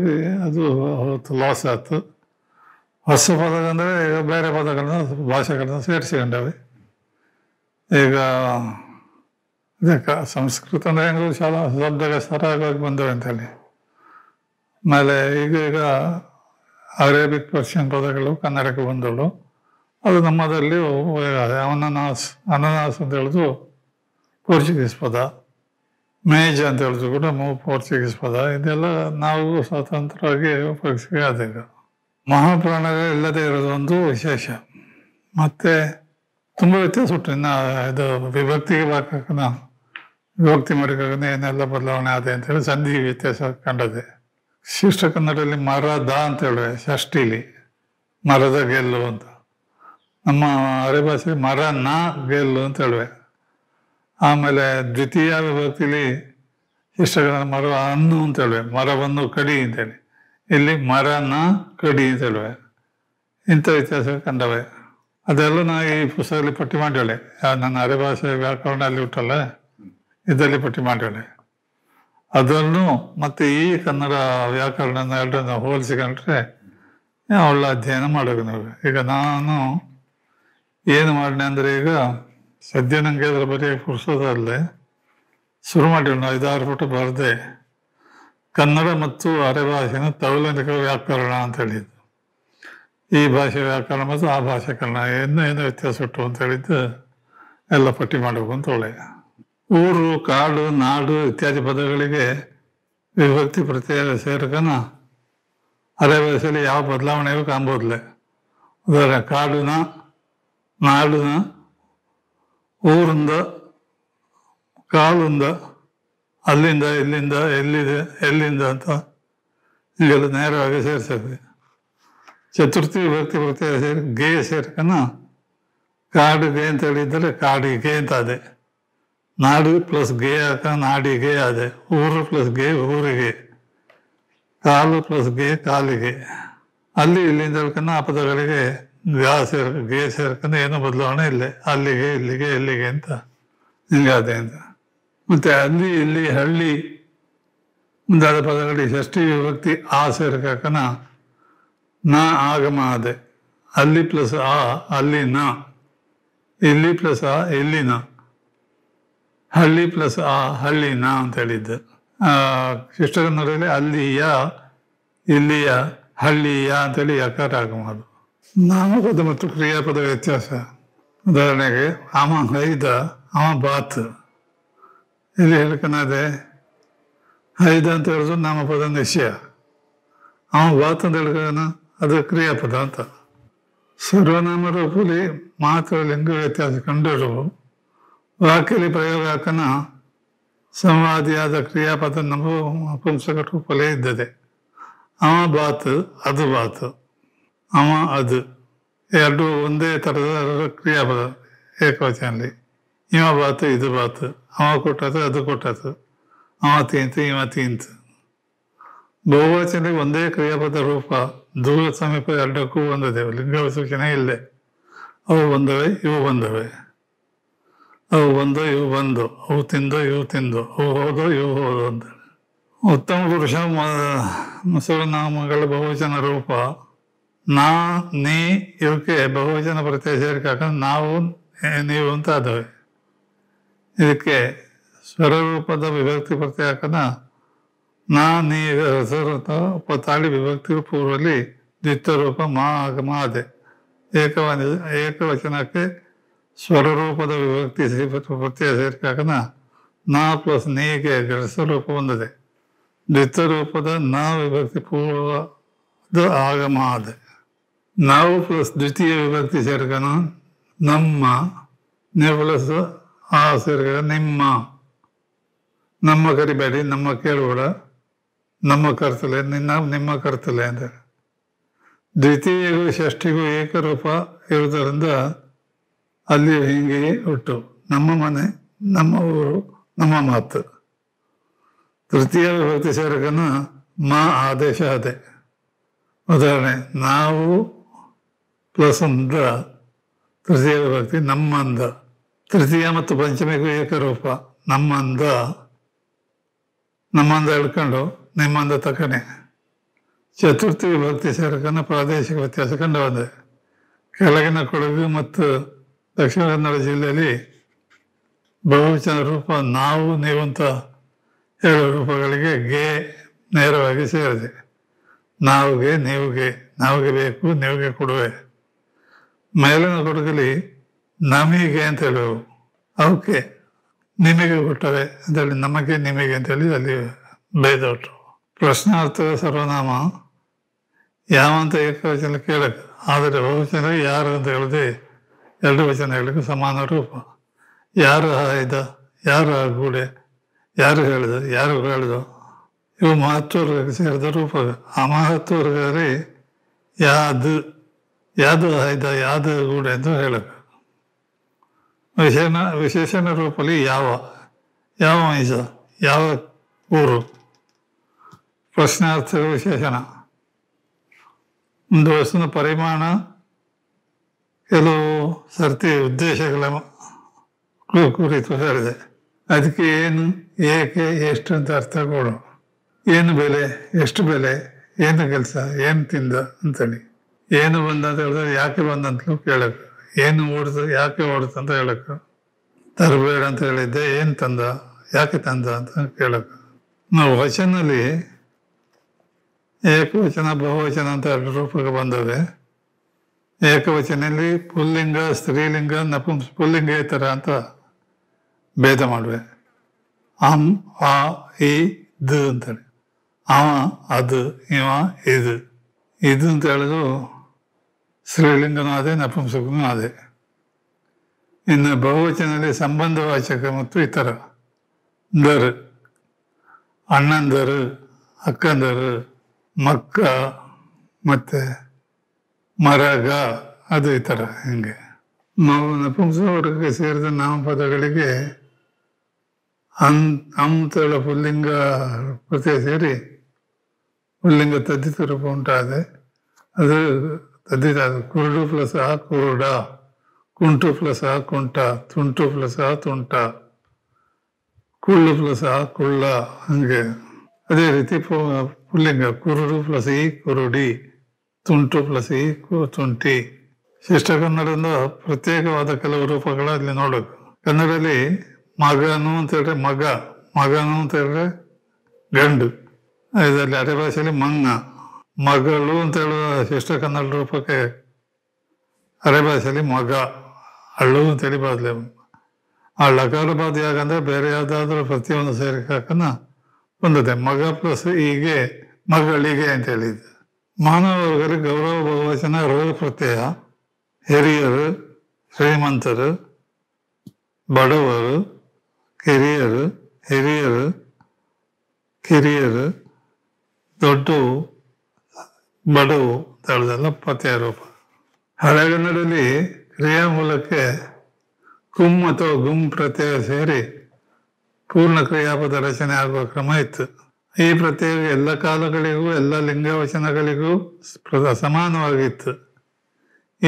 ಅದು ಹೊತ್ತು ಲಾಸ್ ಆಯಿತು ಹೊಸ ಪದಗಳಂದರೆ ಈಗ ಬೇರೆ ಪದಗಳನ್ನ ಭಾಷೆಗಳನ್ನ ಸೇರಿಸಿಕೊಂಡವೆ ಈಗ ಇದಕ್ಕೆ ಅಂದರೆ ಹೆಂಗೂ ಶಾಲಾ ಶಬ್ದಕ್ಕೆ ಸರಾಗವಾಗಿ ಬಂದವು ಅಂತೇಳಿ ಆಮೇಲೆ ಈಗ ಈಗ ಅರೇಬಿಕ್ ಪರ್ಷಿಯನ್ ಪದಗಳು ಕನ್ನಡಕ್ಕೆ ಬಂದಳು ಅದು ನಮ್ಮದಲ್ಲಿ ಅನನಾಸ್ ಅನನಾಸ್ ಅಂತ ಹೇಳಿದ್ರು ಪೋರ್ಚುಗೀಸ್ ಪದ ಮೇಜ್ ಅಂತ ಹೇಳಿದ್ರು ಕೂಡ ಪೋರ್ಚುಗೀಸ್ ಪದ ಇದೆಲ್ಲ ನಾವು ಸ್ವತಂತ್ರವಾಗಿ ಅದೀಗ ಮಹಾಪ್ರಾಣ ಇಲ್ಲದೆ ಇರೋದೊಂದು ವಿಶೇಷ ಮತ್ತು ತುಂಬ ವ್ಯತ್ಯಾಸ ಉಂಟು ಇನ್ನು ಇದು ವಿಭಕ್ತಿಗೆ ಬಾಕ ವಿಭಕ್ತಿ ಮರಿಕಾಗಂದ್ರೆ ಏನೆಲ್ಲ ಬದಲಾವಣೆ ಆದ ಅಂತ ಹೇಳಿ ಸಂಧಿ ವ್ಯತ್ಯಾಸ ಕಂಡದೆ ಶಿಷ್ಟ ಕನ್ನಡದಲ್ಲಿ ಮರದ ಅಂತ ಹೇಳುವೆ ಷಷ್ಠಿಲಿ ಮರದ ಗೆಲ್ಲು ಅಂತ ನಮ್ಮ ಅರೆ ಭಾಷೆ ಮರ ನ ಗೆಲ್ಲು ಅಂತ ಹೇಳುವೆ ಆಮೇಲೆ ದ್ವಿತೀಯ ವಿಭಕ್ತಿಲಿ ಶಿಷ್ಟಕನ್ನಡ ಮರ ಅನ್ನು ಅಂತ ಹೇಳುವೆ ಮರವನ್ನು ಕಡಿ ಅಂತೇಳಿ ಇಲ್ಲಿ ಮರ ನ ಕಡಿ ಅಂತ ಹೇಳುವೆ ಇಂಥ ವ್ಯತ್ಯಾಸ ಕಂಡವೆ ಅದೆಲ್ಲ ನಾನು ಈ ಪುಸ್ತಕದಲ್ಲಿ ಪಟ್ಟಿ ಮಾಡಿ ಹೇಳಿ ನನ್ನ ಅರೆ ಭಾಷೆ ವ್ಯಾಕರಣ ಅಲ್ಲಿ ಹುಟ್ಟಲ್ಲ ಇದರಲ್ಲಿ ಪಟ್ಟಿ ಮಾಡಿದ್ದಾಳೆ ಅದನ್ನು ಮತ್ತೆ ಈ ಕನ್ನಡ ವ್ಯಾಕರಣ ಎರಡನ್ನ ಹೋಲಿಸಿಕೊಂಡ್ರೆ ಒಳ್ಳೆ ಅಧ್ಯಯನ ಮಾಡಬೇಕು ನೋಡಿ ಈಗ ನಾನು ಏನು ಮಾಡಿದೆ ಅಂದರೆ ಈಗ ಸದ್ಯ ನನಗೆ ಅದರ ಬರೀ ಪುರುಷದಲ್ಲೇ ಶುರು ಮಾಡಿದ್ರು ನಾವು ಐದಾರು ಪುಟ ಬರದೆ ಕನ್ನಡ ಮತ್ತು ಅರೆ ಭಾಷೆನ ತೌಲನಿಕ ವ್ಯಾಕರಣ ಅಂತ ಹೇಳಿದ್ದು ಈ ಭಾಷೆ ವ್ಯಾಕರಣ ಮತ್ತು ಆ ಭಾಷೆ ಕನ್ನಡ ಏನು ಏನು ವ್ಯತ್ಯಾಸ ಉಂಟು ಅಂತ ಹೇಳಿದ್ದು ಎಲ್ಲ ಪಟ್ಟಿ ಮಾಡಬೇಕು ಅಂತ ಒಳ್ಳೆಯ ಊರು ಕಾಡು ನಾಡು ಇತ್ಯಾದಿ ಪದಗಳಿಗೆ ವಿಭಕ್ತಿ ಪ್ರತ್ಯಯ ಸೇರ್ಕನ ಅದೇ ವಯಸ್ಸಲ್ಲಿ ಯಾವ ಬದಲಾವಣೆಗೂ ಕಾಣ್ಬೋದಿಲ್ಲ ಉದಾಹರಣೆ ಕಾಡುನ ನಾಡುನ ಊರಿಂದ ಕಾಳಿಂದ ಅಲ್ಲಿಂದ ಇಲ್ಲಿಂದ ಎಲ್ಲಿದೆ ಎಲ್ಲಿಂದ ಅಂತ ಈಗೆಲ್ಲ ನೇರವಾಗಿ ಸೇರಿಸ್ತದೆ ಚತುರ್ಥಿ ವಿಭಕ್ತಿ ಪ್ರತ್ಯಯ ಸೇರಿ ಗೇ ಸೇರ್ಕನ ಗೇ ಅಂತ ಹೇಳಿದ್ದರೆ ಕಾಡಿಗೆ ಅಂತ ಅದೇ ನಾಡು ಪ್ಲಸ್ ಗೆ ಆಗ ನಾಡಿಗೆ ಅದೇ ಊರು ಪ್ಲಸ್ ಗೆ ಊರಿಗೆ ಕಾಲು ಪ್ಲಸ್ ಗೆ ಕಾಲಿಗೆ ಅಲ್ಲಿ ಇಲ್ಲಿಂದ ಹೇಳ್ಕೊಂಡು ಆ ಪದಗಳಿಗೆ ವ್ಯಾ ಸೇರ್ ಗೆ ಸೇರ್ಕೊಂಡು ಏನೋ ಬದಲಾವಣೆ ಇಲ್ಲೇ ಅಲ್ಲಿಗೆ ಇಲ್ಲಿಗೆ ಇಲ್ಲಿಗೆ ಅಂತ ಹಿಂಗಾದ ಅಂತ ಮತ್ತೆ ಅಲ್ಲಿ ಇಲ್ಲಿ ಹಳ್ಳಿ ಮುಂದಾದ ಪದಗಳಿಗೆ ಷಷ್ಠಿ ವಿಭಕ್ತಿ ಆ ಸೇರ್ಕನ ನಾ ಆಗಮ ಅದೆ ಅಲ್ಲಿ ಪ್ಲಸ್ ಆ ಅಲ್ಲಿ ನ ಇಲ್ಲಿ ಪ್ಲಸ್ ಆ ಇಲ್ಲಿ ನಾ ಹಳ್ಳಿ ಪ್ಲಸ್ ಆ ನಾ ಅಂತ ಹೇಳಿದ್ದೆ ಅಲ್ಲಿ ಯಾ ಇಲ್ಲಿಯ ಹಳ್ಳಿಯ ಅಂತೇಳಿ ಯಕಾರ ಆಗಬಹುದು ನಾಮಪದ ಮತ್ತು ಕ್ರಿಯಾಪದ ವ್ಯತ್ಯಾಸ ಉದಾಹರಣೆಗೆ ಅವ ಹೈದ ಅವ ಬಾತ್ ಇಲ್ಲಿ ಹೇಳ್ಕನದೆ ಹೈದ ಅಂತ ಹೇಳೋದು ನಾಮಪದ ನಿಶ್ಚಯ ಅವ ಬಾತ್ ಅಂತ ಹೇಳ್ಕನ ಅದು ಕ್ರಿಯಾಪದ ಅಂತ ಸರ್ವನಾಮ ರೂಪದಲ್ಲಿ ಮಾತ್ರ ಲಿಂಗ ವ್ಯತ್ಯಾಸ ಕಂಡಿರು ವಾಕ್ಯಲಿ ಹಾಕನ ಸಂವಾದಿಯಾದ ಕ್ರಿಯಾಪದ ನಮಗೂ ನಪುಂಸಕಟು ಕೊಲೆ ಇದ್ದದೆ ಅವ ಬಾತ್ ಅದು ಬಾತ್ ಅವ ಅದು ಎರಡು ಒಂದೇ ಥರದ ಕ್ರಿಯಾಪದ ಏಕವಚನಲ್ಲಿ ಇವ ಬಾತು ಇದು ಬಾತು ಅವ ಕೊಟ್ಟತು ಅದು ಕೊಟ್ಟತು ಅವ ತೀಂತು ಇವ ತೀಂತು ಬಹುವಚನಲ್ಲಿ ಒಂದೇ ಕ್ರಿಯಾಪದ ರೂಪ ದೂರ ಸಮೀಪ ಎರಡಕ್ಕೂ ಒಂದದೆ ಲಿಂಗ ಸೂಚನೆ ಇಲ್ಲದೆ ಅವು ಬಂದವೆ ಇವು ಬಂದವೆ ಅವು ಬಂದು ಇವು ಬಂದು ಅವು ತಿಂದು ಇವು ತಿಂದು ಅವು ಹೋದು ಇವು ಹೋದು ಅಂತ ಉತ್ತಮ ಪುರುಷ ನಾಮಗಳ ಬಹುವಚನ ರೂಪ ನಾ ನೀ ಇವಕ್ಕೆ ಬಹುವಚನ ಪ್ರತ್ಯಯ ಸೇರಿಕೆ ಹಾಕೊಂಡು ನಾವು ನೀವು ಅಂತ ಅದವೆ ಇದಕ್ಕೆ ಸ್ವರೂಪದ ವಿಭಕ್ತಿ ಪ್ರತ್ಯಯ ಹಾಕೋಣ ನಾ ನೀ ಉಪತಾಳಿ ವಿಭಕ್ತಿ ಪೂರ್ವದಲ್ಲಿ ದ್ವಿತ್ವ ರೂಪ ಮಾ ಮಾದೆ ಏಕವಚನ ಏಕವಚನಕ್ಕೆ ಸ್ವರೂಪದ ವಿಭಕ್ತಿ ಪ್ರತ್ಯಯ ಸೇರಿಕಾಗ ನಾ ಪ್ಲಸ್ ನೇಗೆ ಸ್ವರೂಪ ಹೊಂದಿದೆ ರೂಪದ ನಾ ವಿಭಕ್ತಿ ಪೂರ್ವದ ಆಗಮ ಆದ ನಾವು ಪ್ಲಸ್ ದ್ವಿತೀಯ ವಿಭಕ್ತಿ ಸೇರ್ಕನ ನಮ್ಮ ನೇ ಪ್ಲಸ್ ಆ ಸೇರ್ಕ ನಿಮ್ಮ ನಮ್ಮ ಕರಿಬೇಡಿ ನಮ್ಮ ಕೇಳಬೇಡ ನಮ್ಮ ಕರ್ತಲೆ ನಿನ್ನ ನಿಮ್ಮ ಕರ್ತಲೆ ಅಂತ ದ್ವಿತೀಯಗೂ ಷಷ್ಠಿಗೂ ಏಕರೂಪ ಇರುವುದರಿಂದ ಅಲ್ಲಿ ಹಿಂಗೆಯೇ ಒಟ್ಟು ನಮ್ಮ ಮನೆ ನಮ್ಮ ಊರು ನಮ್ಮ ಮಾತು ತೃತೀಯ ವಿಭಕ್ತಿ ಸೇರಕನ ಮಾ ಆದೇಶ ಅದೇ ಉದಾಹರಣೆ ನಾವು ಪ್ಲಸ್ ಅಂದ ತೃತೀಯ ವಿಭಕ್ತಿ ನಮ್ಮಂದ ತೃತೀಯ ಮತ್ತು ಪಂಚಮಿಗೂ ಏಕರೂಪ ನಮ್ಮಂದ ನಮ್ಮಂದ ಹೇಳ್ಕೊಂಡು ನಿಮ್ಮಂದ ತಕ್ಕನೆ ಚತುರ್ಥಿ ವಿಭಕ್ತಿ ಸೇರಕನ ಪ್ರಾದೇಶಿಕ ವ್ಯತ್ಯಾಸ ಕಂಡು ಬಂದೆ ಕೆಳಗಿನ ಕೊಡಗು ಮತ್ತು ದಕ್ಷಿಣ ಕನ್ನಡ ಜಿಲ್ಲೆಯಲ್ಲಿ ಬಹುವಚನ ರೂಪ ನಾವು ನೀವು ಅಂತ ಹೇಳುವ ರೂಪಗಳಿಗೆ ಗೆ ನೇರವಾಗಿ ಸೇರಿದೆ ನಾವುಗೆ ನೀವುಗೆ ನಾವುಗೆ ಬೇಕು ನೀವುಗೆ ಕೊಡುವೆ ಮೇಲಿನ ಕೊಡುಗಲಿ ನಮಗೆ ಅಂತ ಹೇಳುವು ಅವಕ್ಕೆ ನಿಮಗೆ ಕೊಟ್ಟವೆ ಅಂತೇಳಿ ನಮಗೆ ನಿಮಗೆ ಅಂತೇಳಿ ಅಲ್ಲಿ ಭೇದ ಉಂಟು ಪ್ರಶ್ನಾರ್ಥ ಸರ್ವನಾಮ ಯಾವಂತ ಏಕವಚನ ಕೇಳಕ್ಕೆ ಆದರೆ ಬಹುಚನ ಯಾರು ಅಂತ ಹೇಳಿದೆ ಎರಡು ವಚನಗಳಿಗೂ ಸಮಾನ ರೂಪ ಯಾರು ಹಾಯ್ದ ಯಾರು ಆ ಗೂಡೆ ಯಾರು ಹೇಳಿದ ಯಾರು ಹೇಳಿದ ಇವು ಮಹತ್ವರ್ಗಕ್ಕೆ ಸೇರಿದ ರೂಪ ಆ ಮಹತ್ವರ್ಗರಿ ಯಾದು ಯಾದು ಹಾಯ್ದ ಯಾದು ಗೂಡೆ ಅಂತ ಹೇಳಬೇಕು ವಿಶೇಷ ವಿಶೇಷಣ ರೂಪದಲ್ಲಿ ಯಾವ ಯಾವ ಮೈಸ ಯಾವ ಊರು ಪ್ರಶ್ನಾರ್ಥ ವಿಶೇಷಣ ಒಂದು ವಸ್ತುವಿನ ಪರಿಮಾಣ ಕೆಲವು ಸರ್ತಿ ಉದ್ದೇಶಗಳಮ್ಮ ಕುರಿತು ಹೇಳಿದೆ ಅದಕ್ಕೆ ಏನು ಏಕೆ ಎಷ್ಟು ಅಂತ ಅರ್ಥ ಕೊಡು ಏನು ಬೆಲೆ ಎಷ್ಟು ಬೆಲೆ ಏನು ಕೆಲಸ ಏನು ತಿಂದ ಅಂತೇಳಿ ಏನು ಬಂದ ಅಂತ ಹೇಳಿದ್ರೆ ಯಾಕೆ ಬಂದಂತಲೂ ಕೇಳಕ್ಕೆ ಏನು ಓಡ್ದು ಯಾಕೆ ಓಡ್ತು ಅಂತ ಹೇಳಕ್ಕೆ ತರಬೇಡ ಅಂತ ಹೇಳಿದ್ದೆ ಏನು ತಂದ ಯಾಕೆ ತಂದ ಅಂತ ಕೇಳಕ್ಕೆ ನಾವು ವಚನಲ್ಲಿ ಏಕವಚನ ಬಹುವಚನ ಅಂತ ಎರಡು ರೂಪಕ್ಕೆ ಬಂದವೆ ಏಕವಚನಲ್ಲಿ ಪುಲ್ಲಿಂಗ ಸ್ತ್ರೀಲಿಂಗ ನಪುಂಸ ಪುಲ್ಲಿಂಗ ಈ ಥರ ಅಂತ ಭೇದ ಮಾಡುವೆ ಅಂ ಆ ಇ ದ ಅಂತೇಳಿ ಅವ ಅದು ಇವ ಇದು ಇದು ಅಂತ ಹೇಳೋದು ಸ್ತ್ರೀಲಿಂಗನೂ ಅದೇ ನಪುಂಸಕನೂ ಅದೇ ಇನ್ನು ಬಹುವಚನಲ್ಲಿ ಸಂಬಂಧವಾಚಕ ಮತ್ತು ಇತರ ದರ್ ಅಣ್ಣಂದರು ಅಕ್ಕಂದರು ಮಕ್ಕ ಮತ್ತು ಮರಗ ಅದು ಈ ಥರ ಹಿಂಗೆ ನಾವು ನಪುಂಸವರ್ಗಕ್ಕೆ ಸೇರಿದ ನಾಮಪದಗಳಿಗೆ ಅನ್ ಅಂತಳ ಪುಲ್ಲಿಂಗ ಪ್ರತ್ಯಯ ಸೇರಿ ಪುಲ್ಲಿಂಗ ತದ್ದಿತ ರೂಪ ಉಂಟಾದೆ ಅದು ತದ್ದಿತ ಕುರುಡು ಪ್ಲಸ್ ಆ ಕುರುಡ ಕುಂಟು ಪ್ಲಸ್ ಆ ಕುಂಟ ತುಂಟು ಪ್ಲಸ್ ಆ ತುಂಟ ಕುಳ್ಳು ಪ್ಲಸ್ ಆ ಕುಳ್ಳ ಹಂಗೆ ಅದೇ ರೀತಿ ಪುಲ್ಲಿಂಗ ಕುರುಡು ಪ್ಲಸ್ ಈ ಕುರುಡಿ ತುಂಟು ಪ್ಲಸ್ ಕು ತುಂಟಿ ಶಿಷ್ಟ ಕನ್ನಡದ ಪ್ರತ್ಯೇಕವಾದ ಕೆಲವು ಅಲ್ಲಿ ನೋಡಬೇಕು ಕನ್ನಡದಲ್ಲಿ ಮಗನು ಅಂತ ಹೇಳಿದ್ರೆ ಮಗ ಮಗನು ಅಂತ ಹೇಳಿದ್ರೆ ಗಂಡು ಇದರಲ್ಲಿ ಅರೆ ಭಾಷೆಯಲ್ಲಿ ಮಂಗ ಮಗಳು ಅಂತ ಹೇಳುವ ಶಿಷ್ಟ ಕನ್ನಡ ರೂಪಕ್ಕೆ ಅರೆ ಭಾಷೆಯಲ್ಲಿ ಮಗ ಅಳ್ಳು ಹೇಳಿ ಬಾದ್ಲೆ ಆ ಲಕಾರ ಬಾದಿ ಯಾಕಂದ್ರೆ ಬೇರೆ ಯಾವುದಾದ್ರೂ ಪ್ರತಿಯೊಂದು ಸೇರಿಕಾಕನ ಬಂದಿದೆ ಮಗ ಪ್ಲಸ್ ಹೀಗೆ ಮಗಳಿಗೆ ಅಂತ ಹೇಳಿದ್ದೆ ಮಾನವರ್ಗರು ಗೌರವ ಬಹುವಚನ ರೋಗ ಪ್ರತ್ಯಯ ಹಿರಿಯರು ಶ್ರೀಮಂತರು ಬಡವರು ಕಿರಿಯರು ಹಿರಿಯರು ಕಿರಿಯರು ದೊಡ್ಡವು ಬಡವು ಅಂತ ಪ್ರತ್ಯಯ ರೂಪ ಕ್ರಿಯಾ ಮೂಲಕ್ಕೆ ಕುಮ್ ಅಥವಾ ಗುಮ್ ಪ್ರತ್ಯಯ ಸೇರಿ ಪೂರ್ಣ ಕ್ರಿಯಾಪದ ರಚನೆ ಆಗುವ ಕ್ರಮ ಇತ್ತು ಈ ಪ್ರತ್ಯೇಕ ಎಲ್ಲ ಕಾಲಗಳಿಗೂ ಎಲ್ಲ ಲಿಂಗವಚನಗಳಿಗೂ ಸಮಾನವಾಗಿತ್ತು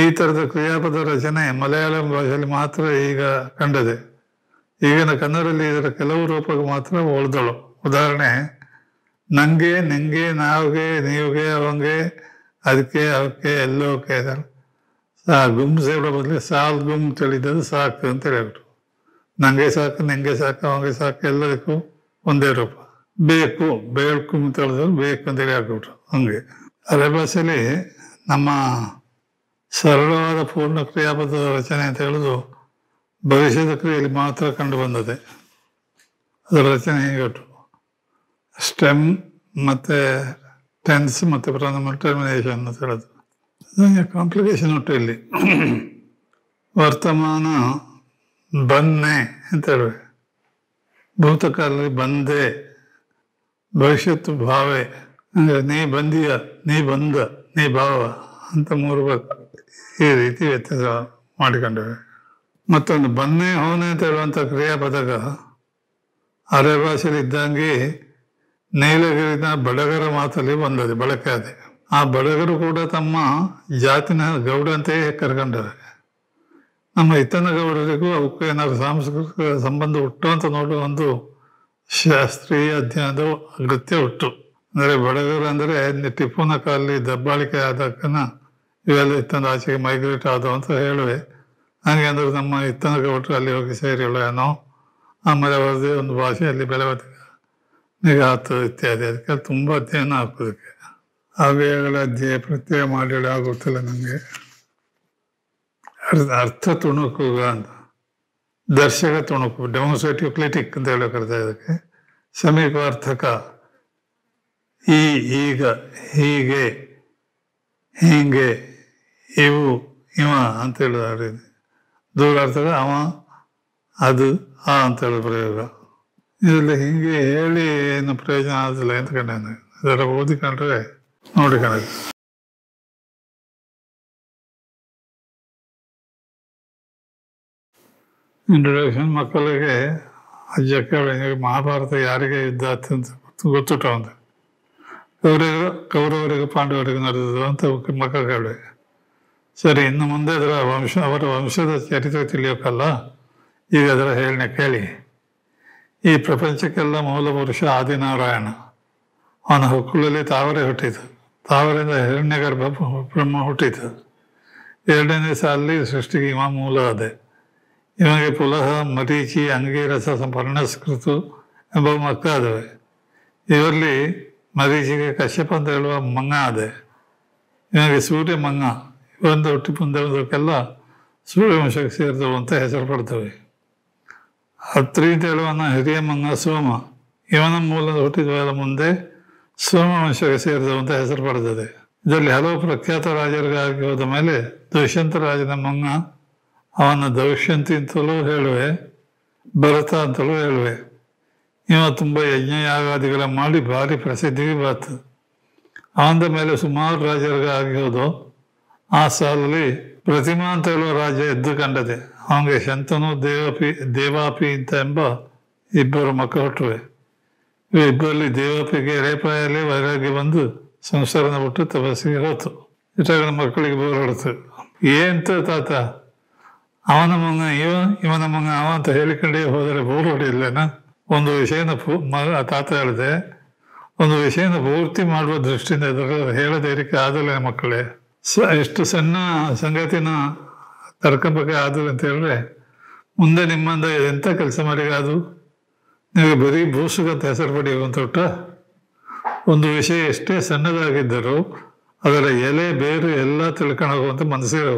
ಈ ಥರದ ಕ್ರಿಯಾಪದ ರಚನೆ ಮಲಯಾಳಂ ಭಾಷೆಯಲ್ಲಿ ಮಾತ್ರ ಈಗ ಕಂಡದೆ ಈಗಿನ ಕನ್ನಡದಲ್ಲಿ ಇದರ ಕೆಲವು ರೂಪಕ್ಕೆ ಮಾತ್ರ ಉಳಿದಳು ಉದಾಹರಣೆ ನಂಗೆ ನಿಂಗೆ ನಾವ್ಗೆ ನೀವ್ಗೆ ಅವಂಗೆ ಅದಕ್ಕೆ ಅವಕ್ಕೆ ಎಲ್ಲೋಕೆ ಸಾ ಗುಮ್ ಸೇವಡ ಬದಲು ಸಾಲ್ ಗುಮ್ ತಿಳಿದದು ಸಾಕು ಅಂತ ಹೇಳಿಬಿಟ್ರು ನಂಗೆ ಸಾಕು ನಿಂಗೆ ಸಾಕು ಅವಂಗೆ ಸಾಕು ಎಲ್ಲದಕ್ಕೂ ಒಂದೇ ರೂಪ ಬೇಕು ಬೇಕು ಅಂತ ಹೇಳಿದ್ರೆ ಬೇಕು ಅಂತೇಳಿ ಹಾಕ್ಬಿಟ್ರು ಹಂಗೆ ಅರೆ ಭಾಷೆಯಲ್ಲಿ ನಮ್ಮ ಸರಳವಾದ ಪೂರ್ಣ ಕ್ರಿಯಾಪದ ರಚನೆ ಅಂತ ಹೇಳೋದು ಭವಿಷ್ಯದ ಕ್ರಿಯೆಯಲ್ಲಿ ಮಾತ್ರ ಕಂಡು ಬಂದದೆ ಅದರ ರಚನೆ ಹೇಗಟ್ಟು ಸ್ಟೆಮ್ ಮತ್ತು ಟೆನ್ಸ್ ಮತ್ತು ಪ್ರಥಮ ಟರ್ಮಿನೇಷನ್ ಅಂತ ಹೇಳೋದು ಕಾಂಪ್ಲಿಕೇಶನ್ ಉಂಟು ಇಲ್ಲಿ ವರ್ತಮಾನ ಬನ್ನೆ ಅಂತ ಹೇಳಿ ಭೂತಕಾಲದಲ್ಲಿ ಬಂದೆ ಭವಿಷ್ಯತ್ತು ಭಾವೆ ನೀ ಬಂದೀಯ ನೀ ಬಂದ ನೀ ಭಾವ ಅಂತ ಮೂರು ಈ ರೀತಿ ವ್ಯತ್ಯಾಸ ಮಾಡಿಕೊಂಡಿವೆ ಮತ್ತೊಂದು ಬನ್ನಿ ಹೋನೆ ಅಂತ ಹೇಳುವಂಥ ಕ್ರಿಯಾಪದಕ ಅರೆ ಭಾಷೆಯಲ್ಲಿ ಇದ್ದಂಗೆ ನೀಲಗಿರಿನ ಬಡಗರ ಮಾತಲ್ಲಿ ಬಂದದೆ ಬಳಕೆ ಅದೇ ಆ ಬಡಗರು ಕೂಡ ತಮ್ಮ ಜಾತಿನ ಗೌಡ ಅಂತೆಯೇ ಕರ್ಕೊಂಡಾರೆ ನಮ್ಮ ಇತನ ಗೌಡರಿಗೂ ಅವಕ್ಕೂ ಏನಾದ್ರು ಸಾಂಸ್ಕೃತಿಕ ಸಂಬಂಧ ಹುಟ್ಟು ಅಂತ ನೋಡುವ ಒಂದು ಶಾಸ್ತ್ರೀಯ ಅಧ್ಯಯನದ ಅಗತ್ಯ ಉಂಟು ಅಂದರೆ ಅಂದರೆ ಟಿಪ್ಪುನ ಕಾಲದಲ್ಲಿ ದಬ್ಬಾಳಿಕೆ ಆದಕ್ಕನ ಇವೆಲ್ಲ ಇತ್ತಂದ ಆಚೆಗೆ ಮೈಗ್ರೇಟ್ ಆದವು ಅಂತ ಹೇಳುವೆ ನನಗೆ ಅಂದ್ರೆ ನಮ್ಮ ಇತ್ತನಕ ಒಟ್ಟು ಅಲ್ಲಿ ಹೋಗಿ ಸೇರಿಲ್ಲ ಏನೋ ಆಮೇಲೆ ಅವರದೇ ಒಂದು ಅಲ್ಲಿ ಬೆಳವಣಿಗೆ ಆತು ಇತ್ಯಾದಿ ಅದಕ್ಕೆ ತುಂಬ ಅಧ್ಯಯನ ಹಾಕೋದಕ್ಕೆ ಅವ್ಯಯಗಳ ಅಧ್ಯಯ ಪ್ರತ್ಯಯ ಮಾಡಿ ಆಗುತ್ತಿಲ್ಲ ನನಗೆ ಅರ್ಥ ತುಣುಕುಗ ಅಂತ ದರ್ಶಕ ತುಣುಕು ಡೆಮೋಸ್ಟ್ರೇಟಿವ್ ಕ್ಲಿಟಿಕ್ ಅಂತ ಹೇಳಿ ಕರೀತಾ ಇದಕ್ಕೆ ಸಮೀಪಾರ್ಥಕ ಈ ಈಗ ಹೀಗೆ ಹೀಗೆ ಇವು ಇವ ಅಂತ ಹೇಳೋದು ದೂರಾರ್ಥಕ ಅವ ಅದು ಆ ಅಂತ ಹೇಳೋ ಪ್ರಯೋಗ ಇದರಲ್ಲಿ ಹೀಗೆ ಹೇಳಿ ಏನು ಪ್ರಯೋಜನ ಆಗಿಲ್ಲ ಅಂತ ಕಂಡು ಇದೆಲ್ಲ ಓದಿಕೊಂಡ್ರೆ ನೋಡಿ ಇಂಟ್ರೊಡಕ್ಷನ್ ಮಕ್ಕಳಿಗೆ ಅಜ್ಜ ಕೇಳಿ ಮಹಾಭಾರತ ಯಾರಿಗೆ ಯುದ್ಧ ಅತ್ಯಂತ ಗೊತ್ತಿಟ್ಟ ಒಂದು ಕೌರವರು ಕೌರವರಿಗೆ ಪಾಂಡವರಿಗೆ ನಡೆದಿದ್ದು ಅಂತ ಮಕ್ಕಳು ಕೇಳಿ ಸರಿ ಇನ್ನು ಮುಂದೆ ಅದರ ವಂಶ ಅವರ ವಂಶದ ಚರಿತ್ರೆ ತಿಳಿಯೋಕ್ಕಲ್ಲ ಈಗ ಅದರ ಹೇಳಣೆ ಕೇಳಿ ಈ ಪ್ರಪಂಚಕ್ಕೆಲ್ಲ ಮೂಲ ಪುರುಷ ಆದಿನಾರಾಯಣ ಅವನ ಹುಕ್ಕುಳಲ್ಲಿ ತಾವರೆ ಹುಟ್ಟಿತು ತಾವರಿಂದ ಹಿರಣ್ಯ ಗರ್ಭ ಬ್ರಹ್ಮ ಹುಟ್ಟಿತು ಎರಡನೇ ಸಾಲಲ್ಲಿ ಸೃಷ್ಟಿಗೆ ಇವ ಮೂಲ ಅದೇ ಇವನಿಗೆ ಪುಲಹ ಮರೀಚಿ ಅಂಗೀರಸ ಪರ್ಣಸ್ಕೃತು ಎಂಬ ಮಕ್ಕಳಾದವೆ ಇವರಲ್ಲಿ ಮರೀಚಿಗೆ ಕಶ್ಯಪ ಅಂತ ಹೇಳುವ ಮಂಗ ಅದೆ ಇವನಿಗೆ ಸೂರ್ಯ ಮಂಗ ಇವರಂದು ಹುಟ್ಟಿ ಸೂರ್ಯ ಸೂರ್ಯವಂಶಕ್ಕೆ ಸೇರಿದವು ಅಂತ ಹೆಸರು ಪಡ್ತವೆ ಅತ್ರಿ ಅಂತ ಹೇಳುವನ ಹಿರಿಯ ಮಂಗ ಸೋಮ ಇವನ ಮೂಲದ ಹುಟ್ಟಿದ ಮುಂದೆ ಸೋಮವಂಶಕ್ಕೆ ಸೇರಿದವು ಅಂತ ಹೆಸರು ಪಡ್ತದೆ ಇದರಲ್ಲಿ ಹಲವು ಪ್ರಖ್ಯಾತ ರಾಜರಿಗಾಗಿ ಹೋದ ಮೇಲೆ ದುಷ್ಯಂತ ರಾಜನ ಮಂಗ ಅವನ ದೌಷ್ಯಂತಿ ಅಂತಲೂ ಹೇಳುವೆ ಭರತ ಅಂತಲೂ ಹೇಳುವೆ ಇವ ತುಂಬ ಯಜ್ಞಯಾಗಾದಿಗಳ ಮಾಡಿ ಭಾರಿ ಪ್ರಸಿದ್ಧಿಗೆ ಬಾತು ಅವನ ಮೇಲೆ ಸುಮಾರು ರಾಜರಿಗೆ ಆಗಿರೋದು ಆ ಸಾಲಲ್ಲಿ ಪ್ರತಿಮಾ ಅಂತ ಹೇಳುವ ರಾಜ ಎದ್ದು ಕಂಡದೆ ಅವನಿಗೆ ಶಂತನು ದೇವಪಿ ದೇವಾಪಿ ಅಂತ ಎಂಬ ಇಬ್ಬರು ಮಕ್ಕಳು ಹುಟ್ಟುವೆ ಇಬ್ಬರಲ್ಲಿ ದೇವಾಪಿಗೆ ರೇಪಾಯಲ್ಲಿ ವೈರಾಗ್ಯ ಬಂದು ಸಂಸಾರನ ಬಿಟ್ಟು ತಪಸ್ಸಿಗೆ ಹೋತು ಇಟ್ಟಾಗ ಮಕ್ಕಳಿಗೆ ಬೋರ್ ಹೊಡ್ತು ಏನ್ ತಾತ ಅವನ ಮಗ ಇವ ಇವನ ಮಗ ಅವ ಅಂತ ಹೇಳಿಕೊಂಡೇ ಹೋದರೆ ಬೋರ್ ಹೊಡೆಯಲ್ಲೇನ ಒಂದು ವಿಷಯನ ತಾತ ಹೇಳಿದೆ ಒಂದು ವಿಷಯನ ಪೂರ್ತಿ ಮಾಡುವ ದೃಷ್ಟಿಯಿಂದ ಇದರ ಹೇಳದೇ ಇರಕ್ಕೆ ಮಕ್ಕಳೇ ಸ ಎಷ್ಟು ಸಣ್ಣ ಸಂಗತಿನ ತರ್ಕಂಬಕ್ಕೆ ಆದರು ಅಂತ ಹೇಳಿದ್ರೆ ಮುಂದೆ ನಿಮ್ಮಿಂದ ಎಂಥ ಕೆಲಸ ಅದು ನಿಮಗೆ ಬರೀ ಭೂಸುಗಂತ ಹೆಸರು ಪಡೆಯುವಂತ ಒಂದು ವಿಷಯ ಎಷ್ಟೇ ಸಣ್ಣದಾಗಿದ್ದರೂ ಅದರ ಎಲೆ ಬೇರು ಎಲ್ಲ ತಿಳ್ಕೊಂಡು ಹೋಗುವಂತ ಮನಸ್ಸಿರೋ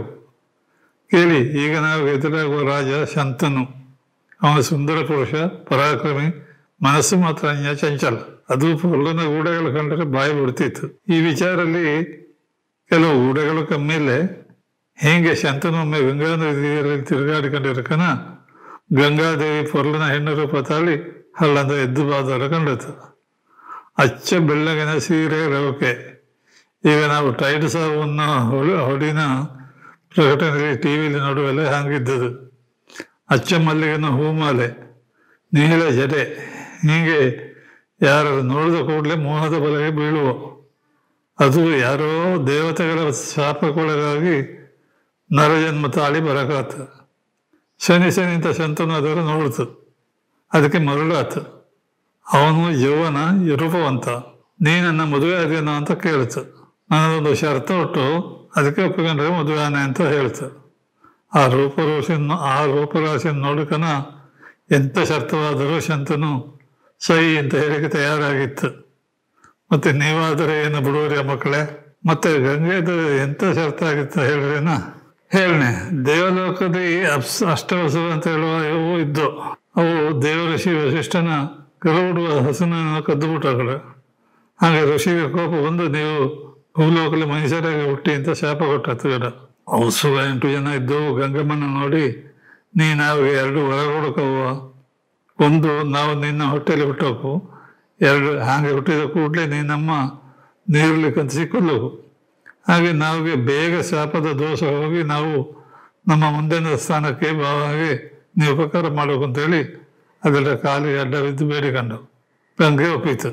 ಹೇಳಿ ಈಗ ನಾವು ಎದುರಾಗುವ ರಾಜ ಶಂತನು ಅವನ ಸುಂದರ ಪುರುಷ ಪರಾಕ್ರಮಿ ಮನಸ್ಸು ಮಾತ್ರ ಚಂಚಲ ಅದು ಪುಲ್ಲನ ಊಡಗಳು ಕಂಡರೆ ಬಾಯಿ ಬಿಡ್ತಿತ್ತು ಈ ವಿಚಾರದಲ್ಲಿ ಕೆಲವು ಊಡಗಳು ಕಮ್ಮಿಲೆ ಹೇಗೆ ಶಂತನು ಒಮ್ಮೆ ಗಂಗಾ ಗಂಗಾದೇವಿ ಪೊರ್ಲನ ಹೆಣ್ಣು ರೂಪ ತಾಳಿ ಹಳ್ಳದ ಎದ್ದು ಬಾದರ ಕಂಡಿತು ಅಚ್ಚ ಬೆಳ್ಳಗಿನ ಸೀರೆ ರವಕೆ ಈಗ ನಾವು ಟೈಡ್ ಸಾವನ್ನು ಹೊಡಿನ ಪ್ರಕಟಣೆಗೆ ಟಿವಿಲಿ ನೋಡುವೆಲ್ಲ ಹಂಗಿದ್ದದು ಅಚ್ಚ ಮಲ್ಲಿಗೆನ ಹೂಮಾಲೆ ನೀಳ ಜಡೆ ಹೀಗೆ ಯಾರು ನೋಡಿದ ಕೂಡಲೇ ಮೋಹದ ಬಲೆಗೆ ಬೀಳುವ ಅದು ಯಾರೋ ದೇವತೆಗಳ ಶಾಪಕ್ಕೊಳಗಾಗಿ ನರಜನ್ಮ ತಾಳಿ ಬರಕಾತ ಶನಿ ಶನಿ ಅಂತ ಶಂತನು ಅದರ ನೋಡ್ತು ಅದಕ್ಕೆ ಮರಳಾತು ಅವನು ಯೌವನ ರೂಪವಂತ ನೀ ನನ್ನ ಮದುವೆ ಅದೇನೋ ಅಂತ ಕೇಳಿತು ನನ್ನದೊಂದು ಶರ್ತ ಒಟ್ಟು ಅದಕ್ಕೆ ಒಪ್ಕೊಂಡ್ರೆ ಮದುವೆನೆ ಅಂತ ಹೇಳ್ತಾರೆ ಆ ರೂಪರಾಶಿ ಆ ರೂಪರಾಶಿ ನೋಡಕನ ಎಂಥ ಶರ್ತವಾದರೂ ಶಂತನು ಸೈ ಅಂತ ಹೇಳಿಕೆ ತಯಾರಾಗಿತ್ತು ಮತ್ತೆ ನೀವಾದರೆ ಏನು ಬಿಡುವರಿ ಮಕ್ಕಳೇ ಮತ್ತೆ ಗಂಗೆದು ಎಂಥ ಶರ್ತ ಆಗಿತ್ತು ಹೇಳ್ರೇನ ಹೇಳಿ ದೇವಲೋಕದ ಈ ಅಪ್ಸ್ ಅಷ್ಟವಸು ಅಂತ ಹೇಳುವ ಇವು ಇದ್ದು ಅವು ಋಷಿ ವಶಿಷ್ಠನ ಕರು ಬಿಡುವ ಹಸನನ್ನು ಕದ್ದು ಹಾಗೆ ಋಷಿಗೆ ಕೋಪ ಬಂದು ನೀವು ಹೋಗ್ಲಿ ಮನುಷ್ಯರಾಗಿ ಹುಟ್ಟಿ ಅಂತ ಶಾಪ ಕೊಟ್ಟ ಹತ್ತು ಅವಸು ಎಂಟು ಜನ ಇದ್ದು ಗಂಗಮ್ಮನ ನೋಡಿ ನೀ ನಾವು ಎರಡು ಹೊರ ಹುಡುಕವು ಒಂದು ನಾವು ನಿನ್ನ ಹೊಟ್ಟೆಯಲ್ಲಿ ಹುಟ್ಟೋಕು ಎರಡು ಹಾಗೆ ಹುಟ್ಟಿದ ಕೂಡಲೇ ನೀ ನಮ್ಮ ನೀರ್ಲಿಕ್ಕಂತ ಸಿಕ್ಕಲು ಹಾಗೆ ನಾವಿಗೆ ಬೇಗ ಶಾಪದ ದೋಷ ಹೋಗಿ ನಾವು ನಮ್ಮ ಮುಂದಿನ ಸ್ಥಾನಕ್ಕೆ ಭಾವವಾಗಿ ನೀವು ಉಪಕಾರ ಮಾಡಬೇಕು ಅಂತೇಳಿ ಅದೆಲ್ಲ ಕಾಲಿಗೆ ಅಡ್ಡ ಬಿದ್ದು ಬೇಡಿಕೊಂಡು ಗಂಗೆ ಒಪ್ಪಿತು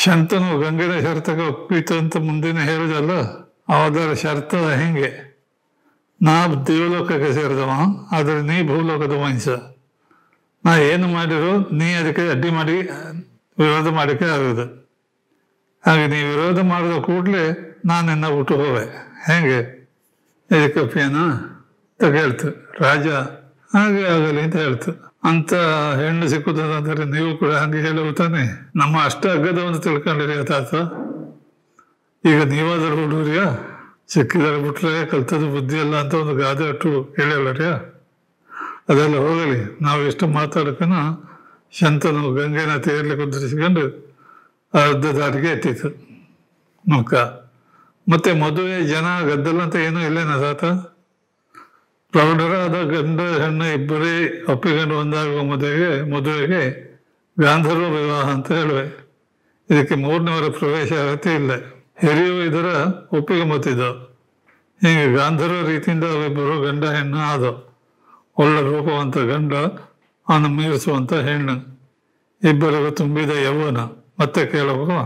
ಶಂತನು ಗಂಗೆನ ಶರ್ತಕ ಒಪ್ಪಿತು ಅಂತ ಮುಂದಿನ ಹೇಳುದಲ್ಲ ಅದರ ಶರ್ತ ಹೆಂಗೆ ನಾ ದೇವಲೋಕಕ್ಕೆ ಸೇರಿದವ ಆದರೆ ನೀ ಭೂಲೋಕದ ಮನುಷ್ಯ ನಾ ಏನು ಮಾಡಿರೋ ನೀ ಅದಕ್ಕೆ ಅಡ್ಡಿ ಮಾಡಿ ವಿರೋಧ ಮಾಡಕ್ಕೆ ಆಗುದು ಹಾಗೆ ನೀ ವಿರೋಧ ಮಾಡಿದ ಕೂಡಲೇ ನಾನು ನಿನ್ನ ಊಟ ಹೋವೆ ಹೆಂಗೆ ಇದಕ್ಕೆ ಅಂತ ಕೇಳ್ತು ರಾಜ ಹಾಗೆ ಆಗಲಿ ಅಂತ ಹೇಳ್ತು ಅಂತ ಹೆಣ್ಣು ಸಿಕ್ಕುತ್ತದೆ ನೀವು ಕೂಡ ಹಂಗೆ ಹೇಳುವ ತಾನೆ ನಮ್ಮ ಅಷ್ಟ ಅಗ್ಗದವನ್ನು ತಿಳ್ಕೊಂಡಿರಿ ತಾತ ಈಗ ನೀವಾದರೂ ಹುಡುಗ್ರಿಯ ಸಿಕ್ಕಿದಾರೆ ಬಿಟ್ರೆ ಕಲ್ತದ ಬುದ್ಧಿ ಅಲ್ಲ ಅಂತ ಒಂದು ಗಾದೆ ಅಟ್ಟು ಹೇಳಲ್ಲರಿಯ ಅದೆಲ್ಲ ಹೋಗಲಿ ನಾವು ಎಷ್ಟು ಮಾತಾಡಕನ ಶಂತನು ಗಂಗೆನ ತೇರ್ಲಿ ಕುದುರಿಸಿಕೊಂಡು ಅರ್ಧ ದಾರಿಗೆ ಎತ್ತಿತ್ತು ನೌಕ ಮತ್ತೆ ಮದುವೆ ಜನ ಗದ್ದಲ ಅಂತ ಏನೂ ಇಲ್ಲೇನ ತಾತ ಪ್ರೌಢರಾದ ಗಂಡ ಹೆಣ್ಣು ಇಬ್ಬರೇ ಒಪ್ಪಿಕೊಂಡು ಒಂದಾಗುವ ಮದುವೆಗೆ ಮದುವೆಗೆ ಗಾಂಧರ್ವ ವಿವಾಹ ಅಂತ ಹೇಳುವೆ ಇದಕ್ಕೆ ಮೂರನೇವರ ಪ್ರವೇಶ ಅಗತ್ಯ ಇಲ್ಲ ಹಿರಿಯು ಇದರ ಒಪ್ಪಿಗೆ ಮತ್ತಿದ್ದು ಹೀಗೆ ಗಾಂಧರ್ವ ರೀತಿಯಿಂದ ಅವಿಬ್ಬರು ಗಂಡ ಹೆಣ್ಣು ಆದವು ಒಳ್ಳೆ ರೂಪವಂತ ಗಂಡ ಅವನು ಮೀರಿಸುವಂಥ ಹೆಣ್ಣು ಇಬ್ಬರಿಗೂ ತುಂಬಿದ ಯೌವನ ಮತ್ತೆ ಕೇಳಬೇಕು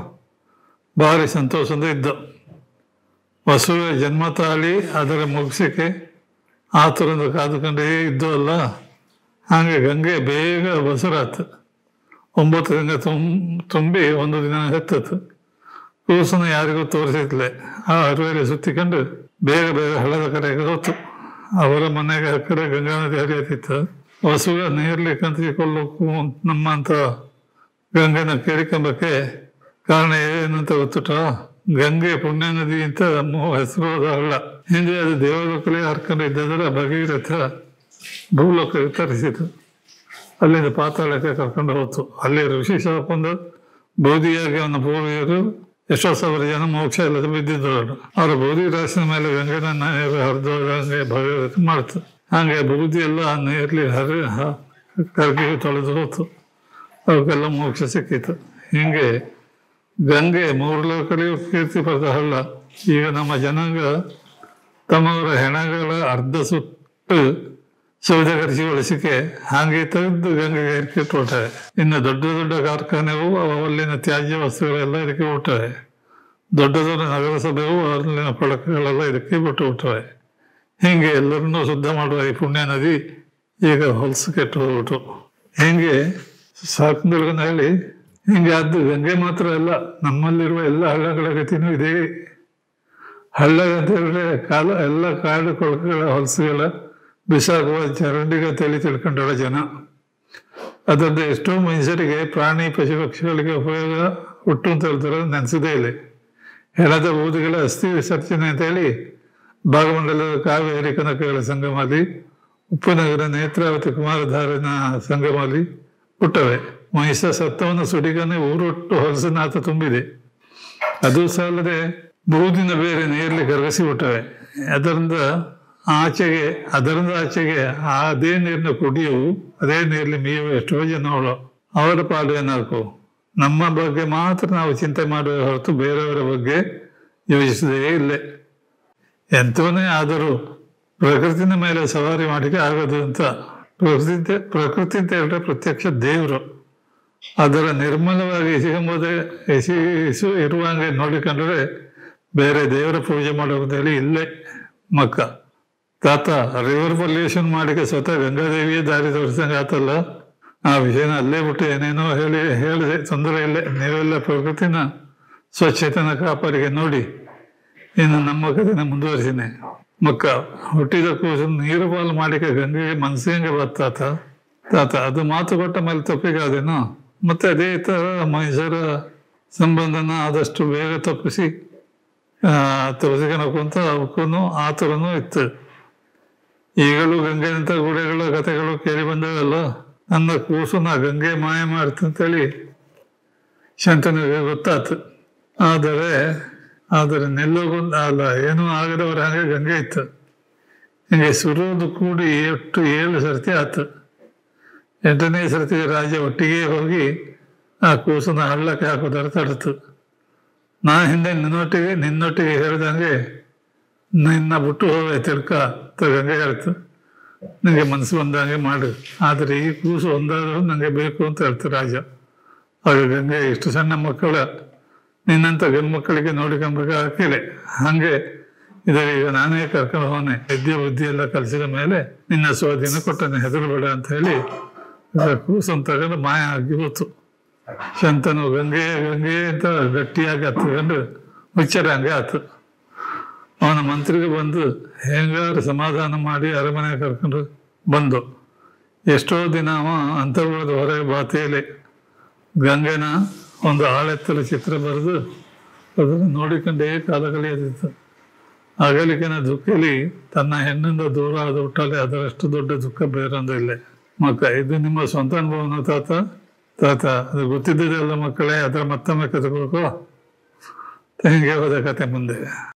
ಭಾರಿ ಸಂತೋಷದಿಂದ ಇದ್ದ ವಸುವೆ ಜನ್ಮತಾಳಿ ಅದರ ಮುಗಿಸಿಕೆ ಆ ಆತುರದಿಂದ ಕಾದುಕೊಂಡೇ ಇದ್ದೋ ಅಲ್ಲ ಹಾಗೆ ಗಂಗೆ ಬೇಗ ಬಸರಾತು ಒಂಬತ್ತು ಗಂಗೆ ತುಂಬ ತುಂಬಿ ಒಂದು ದಿನ ಹೆತ್ತತ್ತು ಕೂಸನ ಯಾರಿಗೂ ತೋರಿಸಿದ್ಲೆ ಆ ಅರಿವೆಯಲ್ಲಿ ಸುತ್ತಿಕೊಂಡು ಬೇಗ ಬೇಗ ಹಳ್ಳದ ಕಡೆಗೆ ಹೋತು ಅವರ ಮನೆಗೆ ಕಡೆ ಗಂಗಾ ನದಿ ಹರಿಯತ್ತಿತ್ತು ಹಸುಗ ನೀರಲ್ಲಿ ಕೊಲ್ಲೋಕು ನಮ್ಮಂತ ಗಂಗೆನ ಕೇಳಿಕೊಂಬಕ್ಕೆ ಕಾರಣ ಏನಂತ ಗೊತ್ತುಟ ಗಂಗೆ ಪುಣ್ಯ ನದಿ ಅಂತ ಹೆಸರು ಅಲ್ಲ ಹಿಂದೆ ಅದು ದೇವಲೋಕಲೇ ಹರ್ಕೊಂಡಿದ್ದಂದ್ರೆ ಭಗೀರಥ ಭೂಲೋಕಕ್ಕೆ ತರಿಸಿತು ಅಲ್ಲಿಂದ ಪಾತಾಳಕ್ಕೆ ಕರ್ಕೊಂಡು ಹೋಯ್ತು ಅಲ್ಲಿ ಋಷಿ ಶಾಪಂದು ಬೋಧಿಯಾಗಿ ಅವನ ಪೂರ್ವಿಯರು ಎಷ್ಟೋ ಸಾವಿರ ಜನ ಮೋಕ್ಷ ಇಲ್ಲದೆ ಬಿದ್ದಿದ್ದವರು ಅವರ ಬೋಧಿ ರಾಶಿನ ಮೇಲೆ ಗಂಗನ ನೀರು ಹರಿದು ಹಂಗೆ ಭಗೀರಥ ಮಾಡ್ತು ಹಂಗೆ ಬೂದಿ ಎಲ್ಲ ನೀರ್ಲಿ ಹರಿ ಕರ್ಗಿ ತೊಳೆದು ಹೋತು ಅವಕ್ಕೆಲ್ಲ ಮೋಕ್ಷ ಸಿಕ್ಕಿತು ಹಿಂಗೆ ಗಂಗೆ ಮೂರು ಕಡೆ ಕೀರ್ತಿ ಹಳ್ಳ ಈಗ ನಮ್ಮ ಜನಾಂಗ ತಮ್ಮವರ ಹೆಣಗಳ ಅರ್ಧ ಸುಟ್ಟು ಶೌಚ ಖರ್ಚಿಗೊಳಿಸಿಕೆ ಹಾಗೆ ತೆಗೆದು ಗಂಗೆಗೆ ಇರ್ಕಿಟ್ಬಿಟ್ಟಾರೆ ಇನ್ನು ದೊಡ್ಡ ದೊಡ್ಡ ಕಾರ್ಖಾನೆಗೂ ಅಲ್ಲಿನ ತ್ಯಾಜ್ಯ ವಸ್ತುಗಳೆಲ್ಲ ಇದಕ್ಕೆ ಬಿಟ್ಟವೆ ದೊಡ್ಡ ದೊಡ್ಡ ನಗರಸಭೆವು ಅಲ್ಲಿನ ಪಡಕಗಳೆಲ್ಲ ಇದಕ್ಕೆ ಬಿಟ್ಟು ಬಿಟ್ಟವೆ ಹೀಗೆ ಎಲ್ಲರನ್ನೂ ಶುದ್ಧ ಮಾಡುವ ಈ ಪುಣ್ಯ ನದಿ ಈಗ ಹೊಲಸು ಕೆಟ್ಟು ಹೋಗ್ಬಿಟ್ಟು ಹೀಗೆ ಸಾಕು ಹೇಳಿ ಅದು ಗಂಗೆ ಮಾತ್ರ ಅಲ್ಲ ನಮ್ಮಲ್ಲಿರುವ ಎಲ್ಲ ಹಳ್ಳಗಳ ಗತಿನೂ ಇದೆ ಹಳ್ಳ ಹೇಳಿದ್ರೆ ಕಾಲ ಎಲ್ಲ ಕಾಡು ಕೊಳಕುಗಳ ಹೊಲಸುಗಳ ಬಿಸಾಕುವ ಚರಂಡಿಗ ತಲೆ ತಿಳ್ಕೊಂಡಳ ಜನ ಅದರಿಂದ ಎಷ್ಟೋ ಮನುಷ್ಯರಿಗೆ ಪ್ರಾಣಿ ಪಶು ಪಕ್ಷಿಗಳಿಗೆ ಉಪಯೋಗ ಹುಟ್ಟು ಅಂತ ಹೇಳ್ತಾರೆ ನೆನೆಸದೇ ಇಲ್ಲ ಹೆಣದ ಓದುಗಳ ಅಸ್ಥಿ ವಿಸರ್ಜನೆ ಅಂತ ಹೇಳಿ ಭಾಗಮಂಡಲದ ಕಾವೇರಿ ಕನಕಗಳ ಸಂಗಮಾಲಿ ಉಪನಗರ ನೇತ್ರಾವತಿ ಕುಮಾರಧಾರನ ಸಂಗಮಾಲಿ ಹುಟ್ಟವೆ ಮಹಿಷ ಸತ್ತವನ್ನು ಸುಡಿಗನೆ ಊರೊಟ್ಟು ಹೊಲಸನಾಥ ತುಂಬಿದೆ ಅದು ಸಾಲದೆ ಬೂದಿನ ಬೇರೆ ನೀರಲ್ಲಿ ಕರಗಿಸಿ ಹುಟ್ಟವೆ ಅದರಿಂದ ಆಚೆಗೆ ಅದರಿಂದ ಆಚೆಗೆ ಅದೇ ನೀರಿನ ಕುಡಿಯವು ಅದೇ ನೀರಲ್ಲಿ ಮೀವು ಎಷ್ಟೋ ಜನಗಳು ಅವರ ಪಾಲು ಏನಾಕು ನಮ್ಮ ಬಗ್ಗೆ ಮಾತ್ರ ನಾವು ಚಿಂತೆ ಮಾಡುವ ಹೊರತು ಬೇರೆಯವರ ಬಗ್ಗೆ ಯೋಚಿಸದೇ ಇಲ್ಲ ಎಂಥವೇ ಆದರೂ ಪ್ರಕೃತಿನ ಮೇಲೆ ಸವಾರಿ ಮಾಡಿಕೆ ಆಗೋದು ಅಂತ ಪ್ರಕೃತಿ ಪ್ರಕೃತಿ ಅಂತ ಹೇಳಿದ್ರೆ ಪ್ರತ್ಯಕ್ಷ ದೇವರು ಅದರ ನಿರ್ಮಲವಾಗಿ ಎಸಿಗೆಂಬುದೇ ಎಸಿ ಇರುವ ಹಂಗೆ ನೋಡಿಕೊಂಡ್ರೆ ಬೇರೆ ದೇವರ ಪೂಜೆ ಮಾಡೋದ್ರಲ್ಲಿ ಇಲ್ಲೇ ಮಕ್ಕ ತಾತ ರಿವರ್ ಪೊಲ್ಯೂಷನ್ ಮಾಡಿಕೆ ಸ್ವತಃ ಗಂಗಾದೇವಿಯೇ ದಾರಿ ತೋರಿಸಂಗೆ ಆತಲ್ಲ ಆ ವಿಷಯನ ಅಲ್ಲೇ ಬಿಟ್ಟು ಏನೇನೋ ಹೇಳಿ ಹೇಳಿದೆ ತೊಂದರೆ ಇಲ್ಲ ನೀವೆಲ್ಲ ಪ್ರಕೃತಿನ ಸ್ವಚ್ಛತೆನ ಕಾಪಾಡಿಗೆ ನೋಡಿ ಇನ್ನು ನಮ್ಮ ಕಥೆನ ಮುಂದುವರಿಸಿನಿ ಮಕ್ಕ ಹುಟ್ಟಿದ ಕೂಸು ನೀರು ಬಾಲ್ ಮಾಡಿಕ ಗಂಗೆಗೆ ಮನ್ಸಿಗೆ ಬರ್ತಾತ ತಾತ ಅದು ಮಾತು ಕೊಟ್ಟ ಮೇಲೆ ತಪ್ಪಿಗಾದೇನು ಮತ್ತೆ ಅದೇ ತರ ಮನುಷ್ಯರ ಸಂಬಂಧನ ಆದಷ್ಟು ಬೇಗ ತಪ್ಪಿಸಿ ತೊಲಸಿಕನಕ್ಕಂತ ಅವಕ್ಕೂ ಆತುರನೂ ಇತ್ತು ಈಗಲೂ ಅಂತ ಗುಡೆಗಳ ಕಥೆಗಳು ಕೇಳಿ ಬಂದವಲ್ಲ ನನ್ನ ಕೂಸು ನಾ ಗಂಗೆ ಮಾಯ ಮಾಡ್ತಂತೇಳಿ ಶಂತನಿಗೆ ಗೊತ್ತಾತು ಆದರೆ ಆದರೆ ನೆಲ್ಲೋಗೊಂದು ಅಲ್ಲ ಏನೂ ಆಗದವ್ರು ಹಂಗೆ ಗಂಗೆ ಇತ್ತು ಹಿಂಗೆ ಸುರೋದು ಕೂಡಿ ಎಷ್ಟು ಏಳು ಸರ್ತಿ ಆತು ಎಂಟನೇ ಸರ್ತಿ ರಾಜ ಒಟ್ಟಿಗೆ ಹೋಗಿ ಆ ಕೂಸನ್ನ ಹಳ್ಳಕ್ಕೆ ಹಾಕೋದ್ರ ತಡ್ತು ನಾ ಹಿಂದೆ ನಿನ್ನೊಟ್ಟಿಗೆ ನಿನ್ನೊಟ್ಟಿಗೆ ಹೇಳ್ದಂಗೆ ನಿನ್ನ ಬಿಟ್ಟು ತಿರ್ಕ ತಿಳ್ಕ ಗಂಗೆ ಹೇಳ್ತು ನನಗೆ ಮನಸ್ಸು ಬಂದಂಗೆ ಮಾಡು ಆದರೆ ಈ ಕೂಸು ಒಂದಾದರೂ ನನಗೆ ಬೇಕು ಅಂತ ಹೇಳ್ತು ರಾಜ ಆಗ ಗಂಗೆ ಇಷ್ಟು ಸಣ್ಣ ಮಕ್ಕಳ ನಿನ್ನಂತ ಗಂಡು ಮಕ್ಕಳಿಗೆ ನೋಡಿಕೊಂಬ ಹಂಗೆ ಇದರ ಈಗ ನಾನೇ ಕರ್ಕೊಂಡು ಹೋನೆ ವಿದ್ಯೆ ಬುದ್ಧಿ ಎಲ್ಲ ಕಲಿಸಿದ ಮೇಲೆ ನಿನ್ನ ಸ್ವಾಧೀನ ಕೊಟ್ಟನೆ ಹೆದರು ಅಂತ ಹೇಳಿ ಕೂಸನ್ ತಗೊಂಡು ಮಾಯ ಆಗಿ ಹೋತು ಶಂತನು ಗಂಗೆ ಗಂಗೆ ಅಂತ ಗಟ್ಟಿಯಾಗಿ ಹತ್ಕೊಂಡು ಉಚ್ಚರ ಹಂಗೆ ಆತು ಅವನ ಮಂತ್ರಿಗೆ ಬಂದು ಹೆಂಗಾರು ಸಮಾಧಾನ ಮಾಡಿ ಅರಮನೆ ಕರ್ಕೊಂಡು ಬಂದು ಎಷ್ಟೋ ದಿನ ಅವ ಅಂತರ್ವಾದ ಹೊರಗೆ ಬಾತಿಯಲ್ಲಿ ಗಂಗೆನ ಒಂದು ಆಳೆತ್ತಲ ಚಿತ್ರ ಬರೆದು ಅದನ್ನು ನೋಡಿಕೊಂಡೇ ಕಾಲ ಕಳೆಯೋದಿತ್ತು ಅಗಲಿಕೆನ ದುಃಖಲಿ ತನ್ನ ಹೆಣ್ಣಿಂದ ದೂರ ಆದ ಹುಟ್ಟಲ್ಲಿ ಅದರಷ್ಟು ದೊಡ್ಡ ದುಃಖ ಬೇರೊಂದಿಲ್ಲ ಮಕ್ಕ ಇದು ನಿಮ್ಮ ಸ್ವಂತ ಅನುಭವನ ತಾತ ತಾತ ಅದು ಗೊತ್ತಿದ್ದದೆಲ್ಲ ಮಕ್ಕಳೇ ಅದರ ಮತ್ತೊಮ್ಮೆ ಕಥೆ ಹೇಗೆ ಹೋದ ಕತೆ ಮುಂದೆ